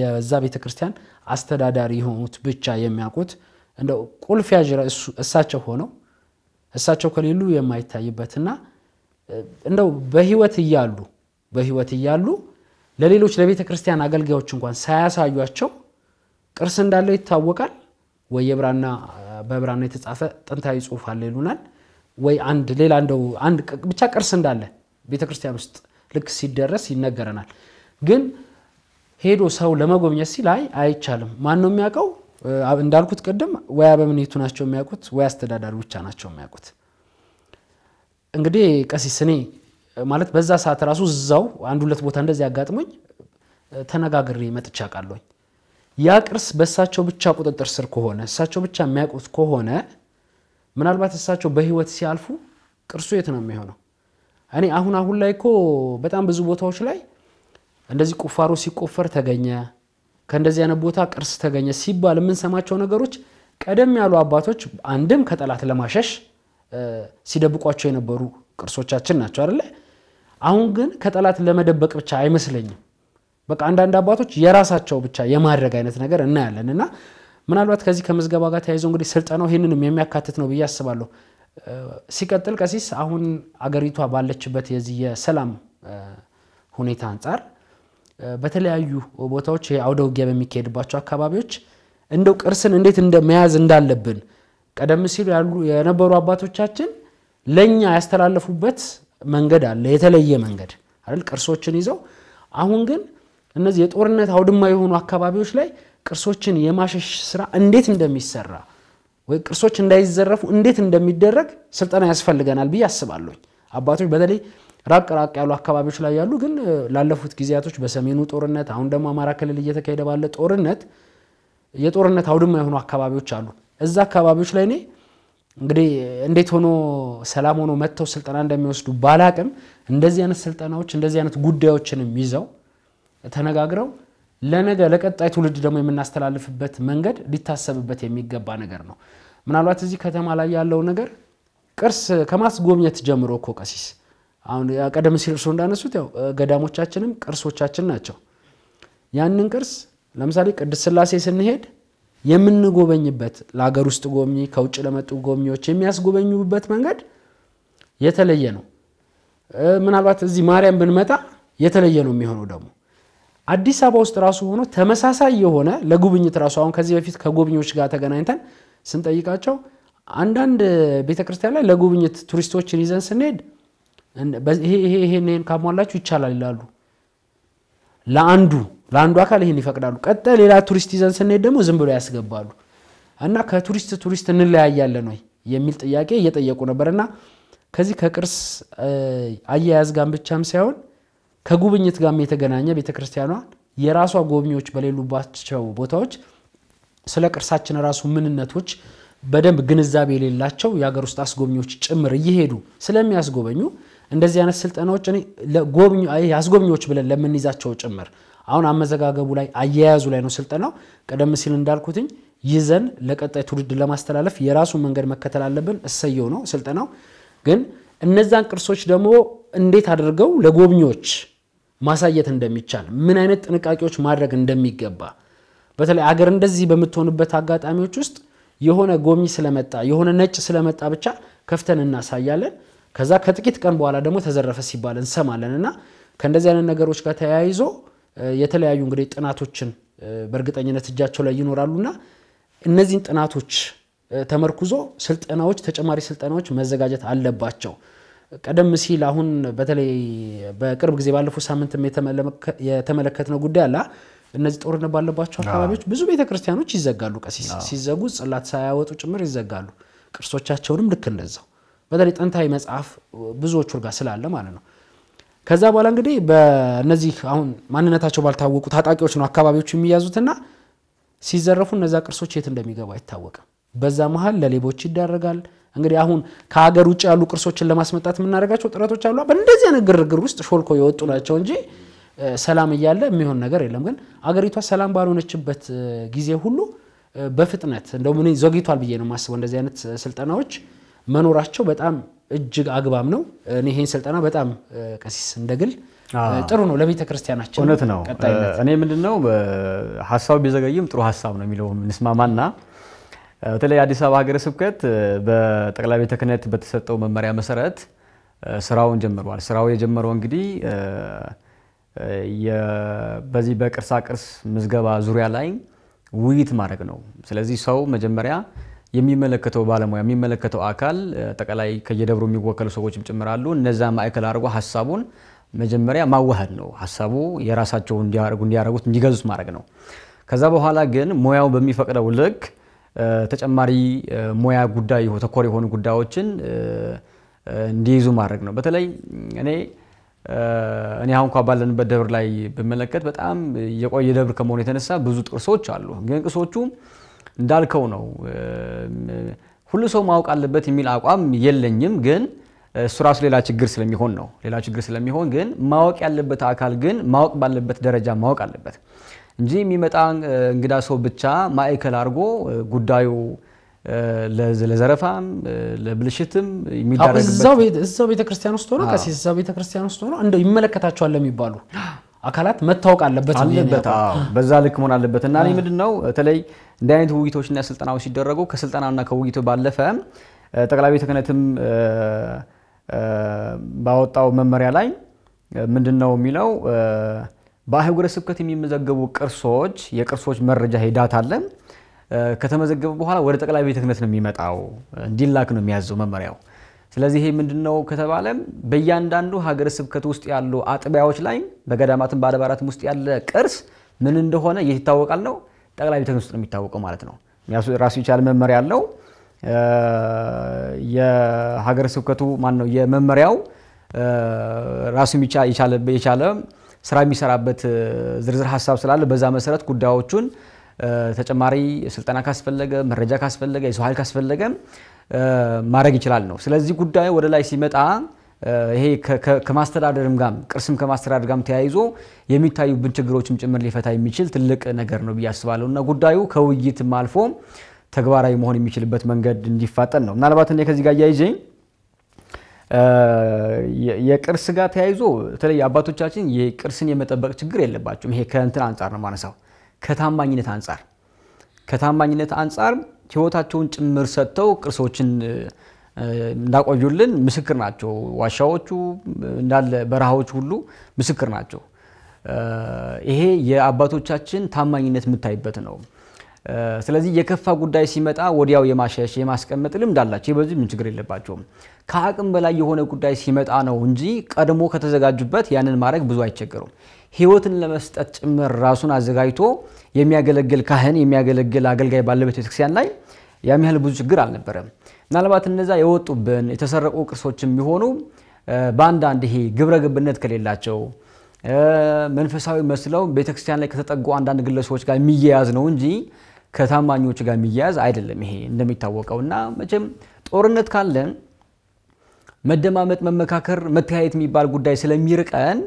የዛ ቤተ ክርስቲያን አስተዳዳሪ የሆኑት ብቻ የሚያውቁት እንደ ቁልፍ ያዥ እሳቸው ሆነው እሳቸው ከሌሉ የማይታይበትና እንደው በህይወት እያሉ በህይወት እያሉ ለሌሎች ለቤተ ክርስቲያን አገልጋዮች እንኳን ሳያሳዩቸው ቅርስ እንዳለው ይታወቃል። የብራና በብራና የተጻፈ ጥንታዊ ጽሁፍ አለ ይሉናል። ወይ አንድ ሌላ እንደው አንድ ብቻ ቅርስ እንዳለ ቤተክርስቲያን ውስጥ ልክ ሲደረስ ይነገረናል። ግን ሄዶ ሰው ለመጎብኘት ሲል አይ አይቻልም። ማን ነው የሚያውቀው? እንዳልኩት ቅድም ወይ አበምኔቱ ናቸው የሚያውቁት፣ ወይ አስተዳዳሪ ብቻ ናቸው የሚያውቁት። እንግዲህ ቀሲስ እኔ ማለት በዛ ሰዓት ራሱ እዛው አንድ ሁለት ቦታ እንደዚህ አጋጥሞኝ ተነጋግሬ መጥቻ ቃለኝ ያ ቅርስ በእሳቸው ብቻ ቁጥጥር ስር ከሆነ እሳቸው ብቻ የሚያውቁት ከሆነ ምናልባት እሳቸው በህይወት ሲያልፉ ቅርሱ የት ነው የሚሆነው? እኔ አሁን አሁን ላይ እኮ በጣም ብዙ ቦታዎች ላይ እንደዚህ ቁፋሮ ሲቆፈር ተገኘ፣ ከእንደዚህ አይነት ቦታ ቅርስ ተገኘ ሲባል የምንሰማቸው ነገሮች ቀደም ያሉ አባቶች አንድም ከጠላት ለማሸሽ ሲደብቋቸው የነበሩ ቅርሶቻችን ናቸው አይደለ? አሁን ግን ከጠላት ለመደበቅ ብቻ አይመስለኝም። በቃ አንዳንድ አባቶች የራሳቸው ብቻ የማድረግ አይነት ነገር እናያለን እና ምናልባት ከዚህ ከምዝገባ ጋር ተያይዞ እንግዲህ ስልጠናው ይህንንም የሚያካትት ነው ብዬ አስባለሁ። ሲቀጥል ቀሲስ አሁን አገሪቷ ባለችበት የዚህ የሰላም ሁኔታ አንጻር በተለያዩ ቦታዎች አውደ ውጊያ በሚካሄድባቸው አካባቢዎች እንደው ቅርስን እንዴት መያዝ እንዳለብን ቀደም ሲሉ ያሉ የነበሩ አባቶቻችን ለእኛ ያስተላለፉበት መንገድ አለ፣ የተለየ መንገድ አይደል? ቅርሶችን ይዘው አሁን ግን እነዚህ የጦርነት አውድማ የሆኑ አካባቢዎች ላይ ቅርሶችን የማሸሽ ስራ እንዴት እንደሚሰራ ወይ ቅርሶች እንዳይዘረፉ እንዴት እንደሚደረግ ስልጠና ያስፈልገናል ብዬ አስባለሁኝ። አባቶች በተለይ ራቅ ራቅ ያሉ አካባቢዎች ላይ ያሉ ግን ላለፉት ጊዜያቶች በሰሜኑ ጦርነት አሁን ደግሞ አማራ ክልል እየተካሄደ ባለ ጦርነት የጦርነት አውድማ የሆኑ አካባቢዎች አሉ። እዛ አካባቢዎች ላይ እኔ እንግዲህ እንዴት ሆኖ ሰላም ሆኖ መጥተው ስልጠና እንደሚወስዱ ባላቅም እንደዚህ አይነት ስልጠናዎች እንደዚህ አይነት ጉዳዮችንም ይዘው ተነጋግረው ለነገ ለቀጣይ ትውልድ ደግሞ የምናስተላልፍበት መንገድ ሊታሰብበት የሚገባ ነገር ነው። ምናልባት እዚህ ከተማ ላይ ያለው ነገር ቅርስ ከማስጎብኘት ጀምሮ እኮ ቀሲስ፣ አሁን ቀደም ሲል እርሶ እንዳነሱት ያው ገዳሞቻችንም ቅርሶቻችን ናቸው። ያንን ቅርስ ለምሳሌ ቅድስት ሥላሴ ስንሄድ የምንጎበኝበት ለሀገር ውስጥ ጎብኚ ከውጭ ለመጡ ጎብኚዎች የሚያስጎበኙበት መንገድ የተለየ ነው። ምናልባት እዚህ ማርያም ብንመጣ የተለየ ነው የሚሆነው ደግሞ አዲስ አበባ ውስጥ ራሱ ሆኖ ተመሳሳይ የሆነ ለጉብኝት ራሱ አሁን ከዚህ በፊት ከጎብኚዎች ጋር ተገናኝተን ስንጠይቃቸው አንዳንድ ቤተክርስቲያን ላይ ለጉብኝት ቱሪስቶችን ይዘን ስንሄድ ይሄን ካሟላችሁ ይቻላል ይላሉ። ለአንዱ ለአንዱ አካል ይህን ይፈቅዳሉ። ቀጠ ሌላ ቱሪስት ይዘን ስንሄድ ደግሞ ዝም ብሎ ያስገባሉ እና ከቱሪስት ቱሪስት እንለያያለን ወይ የሚል ጥያቄ እየጠየቁ ነበር እና ከዚህ ከቅርስ አያያዝ ጋር ብቻም ሳይሆን ከጉብኝት ጋርም የተገናኘ ቤተክርስቲያኗ የራሷ ጎብኚዎች በሌሉባቸው ቦታዎች ስለ ቅርሳችን ራሱ ምንነቶች በደንብ ግንዛቤ የሌላቸው የሀገር ውስጥ አስጎብኚዎች ጭምር እየሄዱ ስለሚያስጎበኙ እንደዚህ አይነት ስልጠናዎች አስጎብኚዎች ብለን ለምንይዛቸው ጭምር አሁን አመዘጋገቡ ላይ አያያዙ ላይ ነው ስልጠናው። ቀደም ሲል እንዳልኩትኝ ይዘን ለቀጣይ ትውልድ ለማስተላለፍ የራሱን መንገድ መከተል አለብን። እሰየው ነው ስልጠናው። ግን እነዛን ቅርሶች ደግሞ እንዴት አድርገው ለጎብኚዎች ማሳየት እንደሚቻል፣ ምን አይነት ጥንቃቄዎች ማድረግ እንደሚገባ በተለይ አገር እንደዚህ በምትሆንበት አጋጣሚዎች ውስጥ የሆነ ጎብኚ ስለመጣ የሆነ ነጭ ስለመጣ ብቻ ከፍተን እናሳያለን። ከዛ ከጥቂት ቀን በኋላ ደግሞ ተዘረፈ ሲባል እንሰማለን እና ከእንደዚህ አይነት ነገሮች ጋር ተያይዞ የተለያዩ እንግዲህ ጥናቶችን በእርግጠኝነት እጃቸው ላይ ይኖራሉና እነዚህን ጥናቶች ተመርኩዞ ስልጠናዎች ተጨማሪ ስልጠናዎች መዘጋጀት አለባቸው። ቀደም ሲል አሁን በተለይ በቅርብ ጊዜ ባለፉት ሳምንት የተመለከትነው ጉዳይ አላ እነዚህ ጦርነት ባለባቸው አካባቢዎች ብዙ ቤተክርስቲያኖች ይዘጋሉ። ቀሲስ ሲዘጉ ጽላት ሳያወጡ ጭምር ይዘጋሉ። ቅርሶቻቸውንም ልክ እንደዛው በተለይ ጥንታዊ መጽሐፍ ብዙዎቹ ጋር ስላለ ማለት ነው። ከዛ በኋላ እንግዲህ በእነዚህ አሁን ማንነታቸው ባልታወቁ ታጣቂዎች ነው አካባቢዎቹ የሚያዙትና ሲዘረፉ እነዛ ቅርሶች የት እንደሚገቡ አይታወቅም። በዛ መሀል ለሌቦች ይዳረጋል። እንግዲህ አሁን ከሀገር ውጭ ያሉ ቅርሶችን ለማስመጣት የምናደርጋቸው ጥረቶች አሉ። በእንደዚህ አይነት ግርግር ውስጥ ሾልኮ የወጡ ናቸው እንጂ ሰላም እያለ የሚሆን ነገር የለም። ግን አገሪቷ ሰላም ባልሆነችበት ጊዜ ሁሉ በፍጥነት እንደውም እኔ ዘግይቷል ብዬ ነው የማስበው። እንደዚህ አይነት ስልጠናዎች መኖራቸው በጣም እጅግ አግባብ ነው። እኔ ይህን ስልጠና በጣም ቀሲስ እንደግል ጥሩ ነው ለቤተ ክርስቲያናችን። እውነት ነው። እኔ ምንድነው ሀሳቡ ቢዘገይም ጥሩ ሀሳብ ነው የሚለው እንስማማና በተለይ አዲስ አበባ ሀገረ ስብከት በጠቅላይ ቤተ ክህነት በተሰጠው መመሪያ መሰረት ስራውን ጀምረዋል። ስራው የጀመረው እንግዲህ በዚህ በቅርሳ ቅርስ ምዝገባ ዙሪያ ላይ ውይይት ማድረግ ነው። ስለዚህ ሰው መጀመሪያ የሚመለከተው ባለሙያ የሚመለከተው አካል ጠቅላይ ከየደብሩ የሚወከሉ ሰዎችም ጭምራሉ። እነዛ ማዕከል አድርጎ ሀሳቡን መጀመሪያ ማዋሃድ ነው። ሀሳቡ የራሳቸው እንዲያደርጉት እንዲገዙት ማድረግ ነው። ከዛ በኋላ ግን ሙያው በሚፈቅደው ልክ ተጨማሪ ሙያ ጉዳይ ተኮር የሆኑ ጉዳዮችን እንዲይዙ ማድረግ ነው። በተለይ እኔ እኔ አሁን እንኳ ባለንበት ደብር ላይ ብመለከት በጣም የቆየ ደብር ከመሆኑ የተነሳ ብዙ ጥርሶች አሉ። ግን ቅርሶቹ እንዳልከው ነው፣ ሁሉ ሰው ማወቅ አለበት የሚል አቋም የለኝም። ግን እሱ ራሱ ሌላ ችግር ስለሚሆን ነው ሌላ ችግር ስለሚሆን ግን ማወቅ ያለበት አካል ግን ማወቅ ባለበት ደረጃ ማወቅ አለበት። እንጂ የሚመጣ እንግዳ ሰው ብቻ ማዕከል አድርጎ ጉዳዩ ለዘረፋም ለብልሽትም የሚዳረግበት እዛው ቤተክርስቲያን ውስጥ ሆኖ ቀሲስ እዛው ቤተክርስቲያን ውስጥ ሆኖ እንደው ይመለከታቸዋል ለሚባሉ አካላት መታወቅ አለበት አለበት። በዛ ልክ መሆን አለበት እና እኔ ምንድን ነው በተለይ እንዲህ አይነት ውይይቶችና ስልጠናዎች ሲደረጉ ከስልጠናና ከውይይቱ ባለፈ ጠቅላይ ቤተ ክህነትም ባወጣው መመሪያ ላይ ምንድን ነው የሚለው በአህጉረ ስብከት የሚመዘገቡ ቅርሶች የቅርሶች መረጃ ሄዳት አለ ከተመዘገበ በኋላ ወደ ጠቅላይ ቤተ ክህነት ነው የሚመጣው፣ እንዲላክ ነው የሚያዘው መመሪያው። ስለዚህ ይሄ ምንድነው ከተባለ በእያንዳንዱ ሀገረ ስብከት ውስጥ ያሉ አጥቢያዎች ላይ በገዳማትም በአድባራትም ውስጥ ያለ ቅርስ ምን እንደሆነ የት ይታወቃል ነው ጠቅላይ ቤተ ክህነት ውስጥ ነው የሚታወቀው ማለት ነው። ራሱ የቻለ መመሪያ አለው። የሀገረ ስብከቱ ማን ነው የመመሪያው ራሱ የቻለ ስራ የሚሰራበት ዝርዝር ሀሳብ ስላለ በዛ መሰረት ጉዳዮቹን ተጨማሪ ስልጠና ካስፈለገ መረጃ ካስፈለገ የሰው ኃይል ካስፈለገ ማድረግ ይችላል ነው። ስለዚህ ጉዳዩ ወደ ላይ ሲመጣ ይሄ ከማስተዳደርም ጋም ቅርስም ከማስተዳደር ጋም ተያይዞ የሚታዩብን ችግሮችም ጭምር ሊፈታ የሚችል ትልቅ ነገር ነው ብዬ አስባለሁ እና ጉዳዩ ከውይይትም አልፎ ተግባራዊ መሆን የሚችልበት መንገድ እንዲፋጠን ነው። ምናልባት እኔ ከዚህ ጋር እያይዤ የቅርስ ጋር ተያይዞ በተለይ አባቶቻችን የቅርስን የመጠበቅ ችግር የለባቸውም። ይሄ ከእንትን አንጻር ነው ማነሳው፣ ከታማኝነት አንጻር ከታማኝነት አንጻር ህይወታቸውን ጭምር ሰጥተው ቅርሶችን እንዳቆዩልን ምስክር ናቸው። ዋሻዎቹ እንዳለ በረሃዎች ሁሉ ምስክር ናቸው። ይሄ የአባቶቻችን ታማኝነት የምታይበት ነው። ስለዚህ የከፋ ጉዳይ ሲመጣ ወዲያው የማሸሽ የማስቀመጥ ልምድ አላቸው። በዚህ ምን ችግር የለባቸውም። ከአቅም በላይ የሆነ ጉዳይ ሲመጣ ነው እንጂ ቀድሞ ከተዘጋጁበት ያንን ማድረግ ብዙ አይቸገሩም። ህይወትን ለመስጠት ጭምር ራሱን አዘጋጅቶ የሚያገለግል ካህን የሚያገለግል አገልጋይ ባለበት ቤተክርስቲያን ላይ ያም ያህል ብዙ ችግር አልነበረም። ምናልባት እነዛ የወጡብን የተሰረቁ ቅርሶች የሚሆኑ በአንዳንድ ይሄ ግብረ ግብነት ከሌላቸው መንፈሳዊ መስለው ቤተክርስቲያን ላይ ከተጠጉ አንዳንድ ግለሰቦች ጋር የሚያያዝ ነው እንጂ ከታማኞች ጋር የሚያያዝ አይደለም። ይሄ እንደሚታወቀው እና መቼም ጦርነት ካለን መደማመጥ፣ መመካከር፣ መተያየት የሚባል ጉዳይ ስለሚርቀን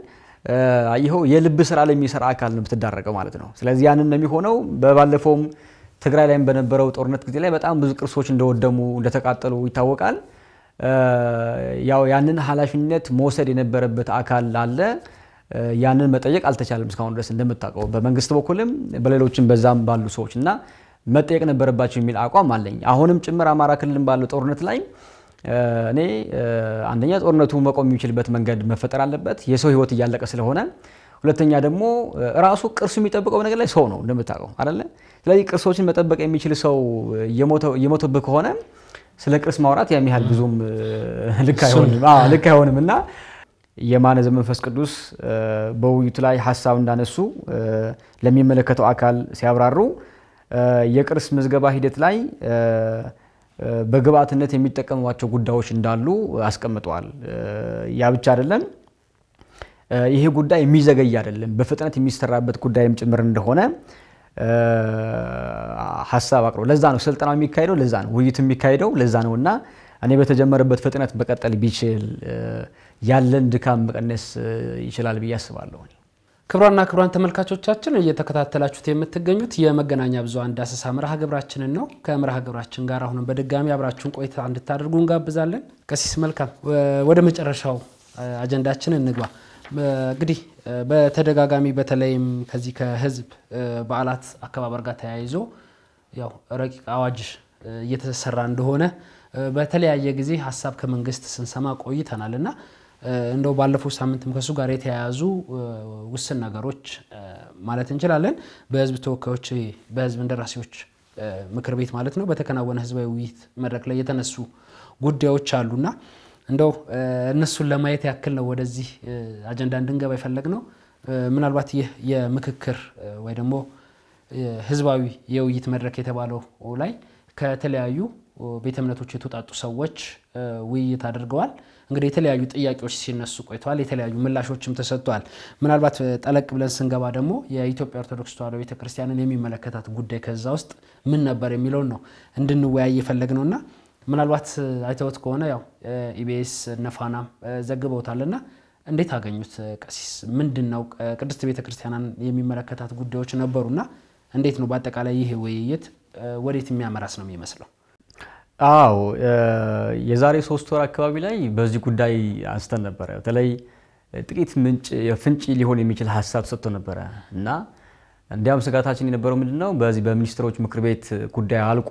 ይኸው የልብ ስራ ለሚሰራ አካል ነው የምትዳረገው ማለት ነው። ስለዚህ ያንን ነው የሚሆነው። በባለፈውም ትግራይ ላይም በነበረው ጦርነት ጊዜ ላይ በጣም ብዙ ቅርሶች እንደወደሙ እንደተቃጠሉ ይታወቃል። ያው ያንን ኃላፊነት መውሰድ የነበረበት አካል አለ። ያንን መጠየቅ አልተቻለም እስካሁን ድረስ እንደምታውቀው በመንግስት በኩልም በሌሎችም በዛም ባሉ ሰዎች እና መጠየቅ ነበረባቸው የሚል አቋም አለኝ። አሁንም ጭምር አማራ ክልል ባለው ጦርነት ላይ እኔ አንደኛ ጦርነቱ መቆም የሚችልበት መንገድ መፈጠር አለበት፣ የሰው ህይወት እያለቀ ስለሆነ። ሁለተኛ ደግሞ ራሱ ቅርሱ የሚጠብቀው ነገር ላይ ሰው ነው እንደምታውቀው አይደለ? ስለዚህ ቅርሶችን መጠበቅ የሚችል ሰው እየሞተብህ ከሆነ ስለ ቅርስ ማውራት ያን ያህል ብዙም ልክ አይሆንም እና የማነ ዘመንፈስ ቅዱስ በውይይቱ ላይ ሀሳብ እንዳነሱ ለሚመለከተው አካል ሲያብራሩ የቅርስ ምዝገባ ሂደት ላይ በግብአትነት የሚጠቀሟቸው ጉዳዮች እንዳሉ አስቀምጠዋል። ያ ብቻ አይደለም፣ ይሄ ጉዳይ የሚዘገይ አይደለም፣ በፍጥነት የሚሰራበት ጉዳይም ጭምር እንደሆነ ሀሳብ አቅርበው ለዛ ነው ስልጠናው የሚካሄደው፣ ለዛ ነው ውይይት የሚካሄደው፣ ለዛ ነው እና እኔ በተጀመረበት ፍጥነት መቀጠል ቢችል ያለን ድካም መቀነስ ይችላል ብዬ አስባለሁ። ክብሯና ክብሯን ተመልካቾቻችን እየተከታተላችሁት የምትገኙት የመገናኛ ብዙኃን ዳሰሳ መርሃ ግብራችንን ነው። ከመርሃ ግብራችን ጋር አሁንም በድጋሚ አብራችሁን ቆይታ እንድታደርጉ እንጋብዛለን። ቀሲስ መልካም፣ ወደ መጨረሻው አጀንዳችን እንግባ። እንግዲህ በተደጋጋሚ በተለይም ከዚህ ከህዝብ በዓላት አከባበር ጋር ተያይዞ ያው ረቂቅ አዋጅ እየተሰራ እንደሆነ በተለያየ ጊዜ ሀሳብ ከመንግስት ስንሰማ ቆይተናል እና እንደው ባለፈው ሳምንትም ከእሱ ጋር የተያያዙ ውስን ነገሮች ማለት እንችላለን በህዝብ ተወካዮች በህዝብ እንደራሴዎች ምክር ቤት ማለት ነው በተከናወነ ህዝባዊ ውይይት መድረክ ላይ የተነሱ ጉዳዮች አሉና እንደው እነሱን ለማየት ያክል ነው ወደዚህ አጀንዳ እንድንገባ የፈለግ ነው። ምናልባት ይህ የምክክር ወይ ደግሞ ህዝባዊ የውይይት መድረክ የተባለው ላይ ከተለያዩ ቤተ እምነቶች የተውጣጡ ሰዎች ውይይት አድርገዋል። እንግዲህ የተለያዩ ጥያቄዎች ሲነሱ ቆይተዋል። የተለያዩ ምላሾችም ተሰጥተዋል። ምናልባት ጠለቅ ብለን ስንገባ ደግሞ የኢትዮጵያ ኦርቶዶክስ ተዋሕዶ ቤተክርስቲያንን የሚመለከታት ጉዳይ ከዛ ውስጥ ምን ነበር የሚለውን ነው እንድንወያይ የፈለግ እና ምናልባት አይተወት ከሆነ ያው ኢቢኤስ ዘግበውታል እና እንዴት አገኙት ቀሲስ? ምንድን ነው ቅድስት ቤተክርስቲያንን የሚመለከታት ጉዳዮች ነበሩና እንዴት ነው በአጠቃላይ ይህ ውይይት ወዴት የሚያመራስ ነው የሚመስለው? አዎ የዛሬ ሶስት ወር አካባቢ ላይ በዚህ ጉዳይ አንስተን ነበረ። በተለይ ጥቂት ምንጭ ፍንጭ ሊሆን የሚችል ሀሳብ ሰጥቶ ነበረ እና እንዲያውም ስጋታችን የነበረው ምንድን ነው በዚህ በሚኒስትሮች ምክር ቤት ጉዳይ አልቆ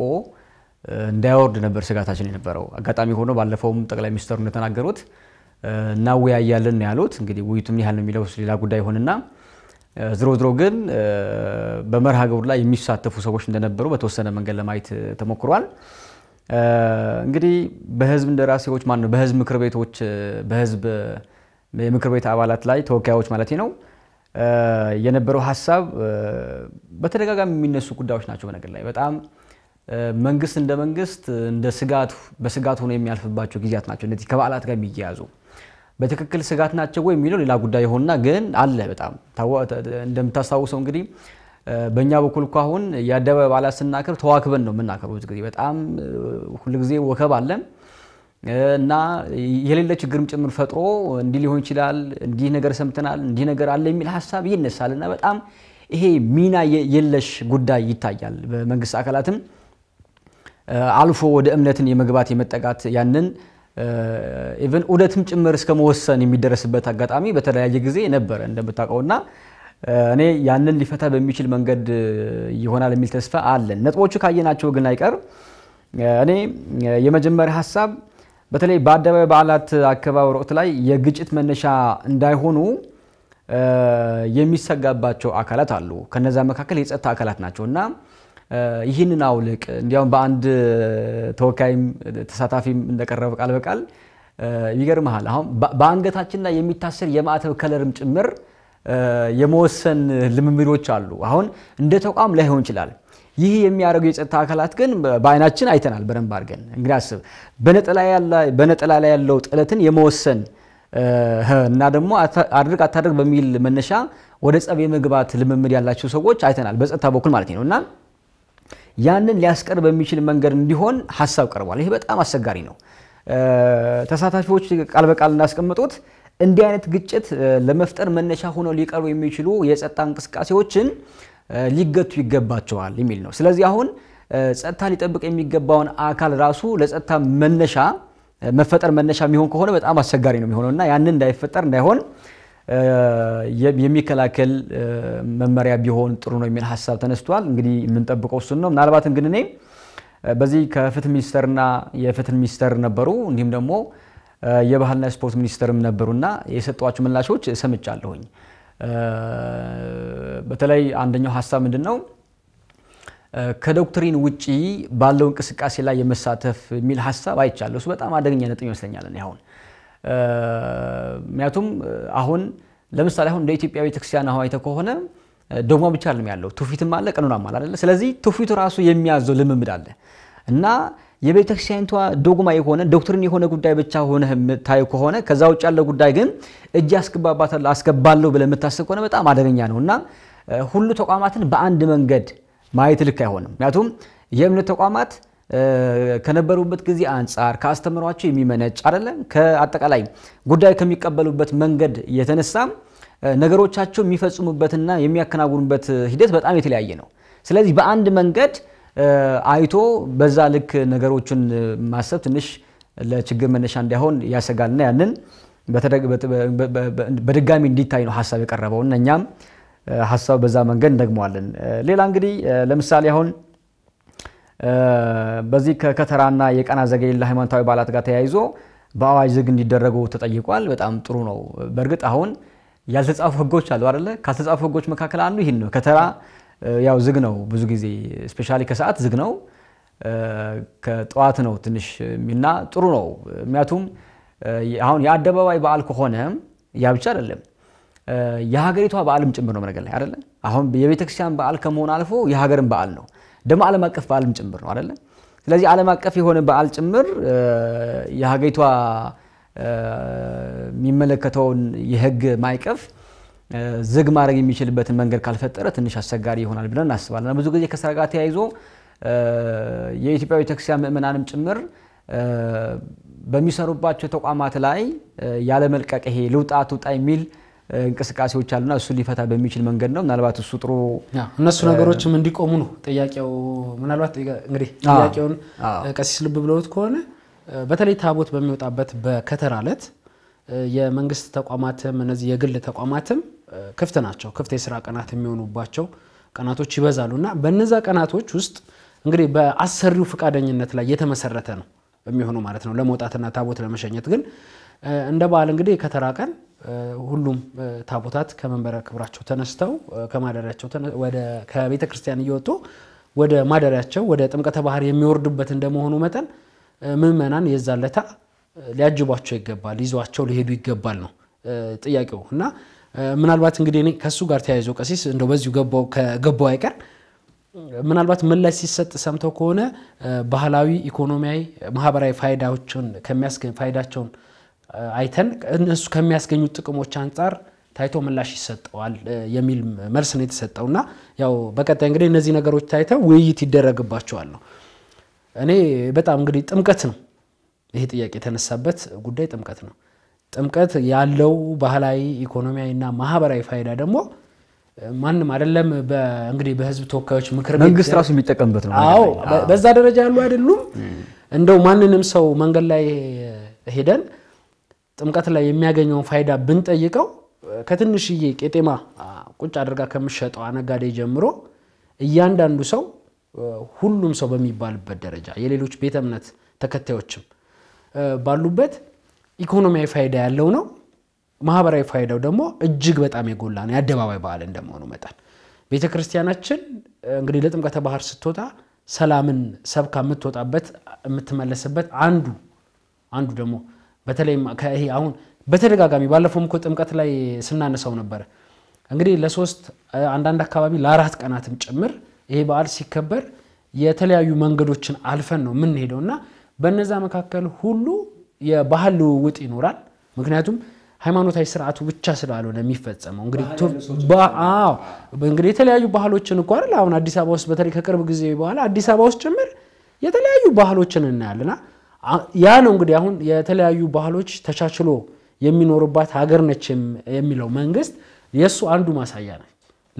እንዳይወርድ ነበር ስጋታችን የነበረው። አጋጣሚ ሆኖ ባለፈውም ጠቅላይ ሚኒስትሩ እንደተናገሩት እናወያያለን ያሉት እንግዲህ ውይይቱ ምን ያህል ነው የሚለው ሌላ ጉዳይ ይሆንና ዝሮ ዝሮ ግን በመርሃ ግብሩ ላይ የሚሳተፉ ሰዎች እንደነበሩ በተወሰነ መንገድ ለማየት ተሞክሯል። እንግዲህ በህዝብ እንደራሴዎች ማነው ነው በህዝብ ምክር ቤቶች በህዝብ የምክር ቤት አባላት ላይ ተወካዮች ማለት ነው የነበረው ሀሳብ በተደጋጋሚ የሚነሱ ጉዳዮች ናቸው። በነገር ላይ በጣም መንግስት እንደ መንግስት እንደ ስጋት በስጋት ሆኖ የሚያልፍባቸው ጊዜያት ናቸው። እነዚህ ከበዓላት ጋር የሚያያዙ በትክክል ስጋት ናቸው ወይ የሚለው ሌላ ጉዳይ የሆንና ግን አለ በጣም እንደምታስታውሰው እንግዲህ በእኛ በኩል እኮ አሁን የአደባባይ በዓላት ስናከብር ተዋክበን ነው የምናከብረው። ብዙ ጊዜ በጣም ሁልጊዜ ወከብ አለ እና የሌለ ችግርም ጭምር ፈጥሮ እንዲህ ሊሆን ይችላል፣ እንዲህ ነገር ሰምተናል፣ እንዲህ ነገር አለ የሚል ሀሳብ ይነሳል እና በጣም ይሄ ሚና የለሽ ጉዳይ ይታያል። በመንግስት አካላትም አልፎ ወደ እምነትን የመግባት የመጠጋት ያንን ኢቨን ዑደትም ጭምር እስከ መወሰን የሚደረስበት አጋጣሚ በተለያየ ጊዜ ነበረ እንደምታውቀውና እኔ ያንን ሊፈታ በሚችል መንገድ ይሆናል የሚል ተስፋ አለን። ነጥቦቹ ካየናቸው ግን አይቀር እኔ የመጀመሪያ ሀሳብ በተለይ በአደባባይ በዓላት አከባበር ወቅት ላይ የግጭት መነሻ እንዳይሆኑ የሚሰጋባቸው አካላት አሉ። ከነዛ መካከል የጸጥታ አካላት ናቸው እና ይህንን አውልቅ እንዲያውም በአንድ ተወካይም ተሳታፊም እንደቀረበ ቃል በቃል ይገርመሃል። አሁን በአንገታችን ላይ የሚታሰር የማዕተብ ከለርም ጭምር የመወሰን ልምምዶች አሉ። አሁን እንደ ተቋም ላይሆን ይችላል። ይህ የሚያደርጉ የጸጥታ አካላት ግን በአይናችን አይተናል በደንብ አድርገን። እንግዲህ አስብ በነጠላ ላይ ያለው ጥለትን የመወሰን እና ደግሞ አድርግ አታድርግ በሚል መነሻ ወደ ጸብ የመግባት ልምምድ ያላቸው ሰዎች አይተናል፣ በጸጥታ በኩል ማለት ነው እና ያንን ሊያስቀር በሚችል መንገድ እንዲሆን ሀሳብ ቀርቧል። ይህ በጣም አስቸጋሪ ነው። ተሳታፊዎች ቃል በቃል እንዳስቀምጡት እንዲህ አይነት ግጭት ለመፍጠር መነሻ ሆነው ሊቀርቡ የሚችሉ የጸጥታ እንቅስቃሴዎችን ሊገቱ ይገባቸዋል የሚል ነው። ስለዚህ አሁን ጸጥታ ሊጠብቅ የሚገባውን አካል ራሱ ለጸጥታ መነሻ መፈጠር መነሻ የሚሆን ከሆነ በጣም አስቸጋሪ ነው የሚሆነው እና ያንን እንዳይፈጠር እንዳይሆን የሚከላከል መመሪያ ቢሆን ጥሩ ነው የሚል ሀሳብ ተነስቷል። እንግዲህ የምንጠብቀው እሱን ነው። ምናልባትም ግን እኔ በዚህ ከፍትህ ሚኒስተርና የፍትህ ሚኒስተር ነበሩ እንዲሁም ደግሞ የባህልና ስፖርት ሚኒስትርም ነበሩና የሰጧቸው ምላሾች ሰምቻለሁኝ። በተለይ አንደኛው ሀሳብ ምንድን ነው ከዶክትሪን ውጪ ባለው እንቅስቃሴ ላይ የመሳተፍ የሚል ሀሳብ አይቻለሁ። እሱ በጣም አደገኛ ነጥብ ይመስለኛል። እኔ አሁን ምክንያቱም አሁን ለምሳሌ አሁን እንደ ኢትዮጵያ ቤተክርስቲያን አሁን አይተህ ከሆነ ደግሞ ብቻ አለም ያለው ትውፊትም አለ ቀኖናም አለ አይደለ። ስለዚህ ትውፊቱ ራሱ የሚያዘው ልምምድ አለ እና የቤተክርስቲያንቷ ዶግማ የሆነ ዶክትሪን የሆነ ጉዳይ ብቻ ሆነ የምታዩ ከሆነ ከዛ ውጭ ያለው ጉዳይ ግን እጅ አስገባባታለሁ አስገባለሁ ብለህ የምታስብ ከሆነ በጣም አደገኛ ነው እና ሁሉ ተቋማትን በአንድ መንገድ ማየት ልክ አይሆንም። ምክንያቱም የእምነት ተቋማት ከነበሩበት ጊዜ አንጻር ከአስተምሯቸው የሚመነጭ አይደለም። ከአጠቃላይ ጉዳይ ከሚቀበሉበት መንገድ የተነሳ ነገሮቻቸው የሚፈጽሙበትና የሚያከናውኑበት ሂደት በጣም የተለያየ ነው። ስለዚህ በአንድ መንገድ አይቶ በዛ ልክ ነገሮችን ማሰብ ትንሽ ለችግር መነሻ እንዳይሆን ያሰጋልና ያንን በድጋሚ እንዲታይ ነው ሀሳብ የቀረበው እና እኛም ሀሳብ በዛ መንገድ እንደግመዋለን። ሌላ እንግዲህ ለምሳሌ አሁን በዚህ ከከተራና የቀና ዘገየለ ለሃይማኖታዊ በዓላት ጋር ተያይዞ በአዋጅ ዝግ እንዲደረጉ ተጠይቋል። በጣም ጥሩ ነው። በእርግጥ አሁን ያልተጻፉ ህጎች አሉ አይደለ? ካልተጻፉ ህጎች መካከል አንዱ ይህን ነው ከተራ ያው ዝግ ነው ብዙ ጊዜ ስፔሻሊ ከሰዓት ዝግ ነው። ከጠዋት ነው ትንሽ እና ጥሩ ነው። ምክንያቱም አሁን የአደባባይ በዓል ከሆነ ያ ብቻ አይደለም የሀገሪቷ በዓልም ጭምር ነው ነገር ላይ አይደለ። አሁን የቤተክርስቲያን በዓል ከመሆን አልፎ የሀገርን በዓል ነው ደግሞ ዓለም አቀፍ በዓልም ጭምር ነው አይደለ። ስለዚህ ዓለም አቀፍ የሆነ በዓል ጭምር የሀገሪቷ የሚመለከተውን የህግ ማይቀፍ ዝግ ማድረግ የሚችልበትን መንገድ ካልፈጠረ ትንሽ አስቸጋሪ ይሆናል ብለን እናስባለን። ብዙ ጊዜ ከስራ ጋር ተያይዞ የኢትዮጵያ ቤተክርስቲያን ምእመናንም ጭምር በሚሰሩባቸው ተቋማት ላይ ያለመልቀቅ ይሄ ልውጣ ትውጣ የሚል እንቅስቃሴዎች አሉና እሱ ሊፈታ በሚችል መንገድ ነው። ምናልባት እሱ ጥሩ እነሱ ነገሮችም እንዲቆሙ ነው ጥያቄው። ምናልባት እንግዲህ ጥያቄውን ቀሲስ ልብ ብለውት ከሆነ በተለይ ታቦት በሚወጣበት በከተራ ዕለት የመንግስት ተቋማትም እነዚህ የግል ተቋማትም ክፍት ናቸው። ክፍት የስራ ቀናት የሚሆኑባቸው ቀናቶች ይበዛሉ እና በነዛ ቀናቶች ውስጥ እንግዲህ በአሰሪው ፈቃደኝነት ላይ የተመሰረተ ነው የሚሆኑ ማለት ነው። ለመውጣትና ታቦት ለመሸኘት ግን እንደ በዓል እንግዲህ ከተራ ቀን ሁሉም ታቦታት ከመንበረ ክብራቸው ተነስተው ከማደሪያቸው ከቤተ ክርስቲያን እየወጡ ወደ ማደሪያቸው ወደ ጥምቀተ ባህር የሚወርዱበት እንደመሆኑ መጠን ምዕመናን የዛለታ ሊያጅቧቸው ይገባል፣ ይዟቸው ሊሄዱ ይገባል ነው ጥያቄው። እና ምናልባት እንግዲህ እኔ ከእሱ ጋር ተያይዞ ቀሲስ እንደው በዚሁ ከገባው አይቀር ምናልባት ምላሽ ሲሰጥ ሰምተው ከሆነ ባህላዊ፣ ኢኮኖሚያዊ፣ ማህበራዊ ፋይዳዎችን ፋይዳቸውን አይተን እነሱ ከሚያስገኙት ጥቅሞች አንጻር ታይቶ ምላሽ ይሰጠዋል የሚል መልስ ነው እና ያው በቀጣይ እንግዲህ እነዚህ ነገሮች ታይተው ውይይት ይደረግባቸዋል ነው። እኔ በጣም እንግዲህ ጥምቀት ነው ይሄ ጥያቄ የተነሳበት ጉዳይ ጥምቀት ነው። ጥምቀት ያለው ባህላዊ ኢኮኖሚያዊና ማህበራዊ ፋይዳ ደግሞ ማንም አይደለም። እንግዲህ በህዝብ ተወካዮች ምክር ቤት መንግስት ራሱ የሚጠቀምበት ነው። አዎ በዛ ደረጃ ያሉ አይደሉም። እንደው ማንንም ሰው መንገድ ላይ ሄደን ጥምቀት ላይ የሚያገኘውን ፋይዳ ብንጠይቀው ከትንሽዬ ቄጤማ ቁጭ አድርጋ ከምሸጠው አነጋዴ ጀምሮ እያንዳንዱ ሰው ሁሉም ሰው በሚባልበት ደረጃ የሌሎች ቤተ እምነት ተከታዮችም ባሉበት ኢኮኖሚያዊ ፋይዳ ያለው ነው። ማህበራዊ ፋይዳው ደግሞ እጅግ በጣም የጎላ ነው። የአደባባይ በዓል እንደመሆኑ መጠን ቤተ ክርስቲያናችን እንግዲህ ለጥምቀተ ባህር ስትወጣ ሰላምን ሰብካ የምትወጣበት የምትመለስበት አንዱ አንዱ ደግሞ በተለይም ይሄ አሁን በተደጋጋሚ ባለፈውም እኮ ጥምቀት ላይ ስናነሳው ነበረ እንግዲህ ለሶስት አንዳንድ አካባቢ ለአራት ቀናትም ጭምር ይሄ በዓል ሲከበር የተለያዩ መንገዶችን አልፈን ነው የምንሄደው እና በነዛ መካከል ሁሉ የባህል ልውውጥ ይኖራል። ምክንያቱም ሃይማኖታዊ ስርዓቱ ብቻ ስላልሆነ የሚፈጸመው እንግዲህ የተለያዩ ባህሎችን እኮ አይደል አሁን አዲስ አበባ ውስጥ በተለይ ከቅርብ ጊዜ በኋላ አዲስ አበባ ውስጥ ጭምር የተለያዩ ባህሎችን እናያለና ያ ነው እንግዲህ አሁን የተለያዩ ባህሎች ተቻችሎ የሚኖሩባት ሀገር ነች የሚለው መንግስት የእሱ አንዱ ማሳያ ነው።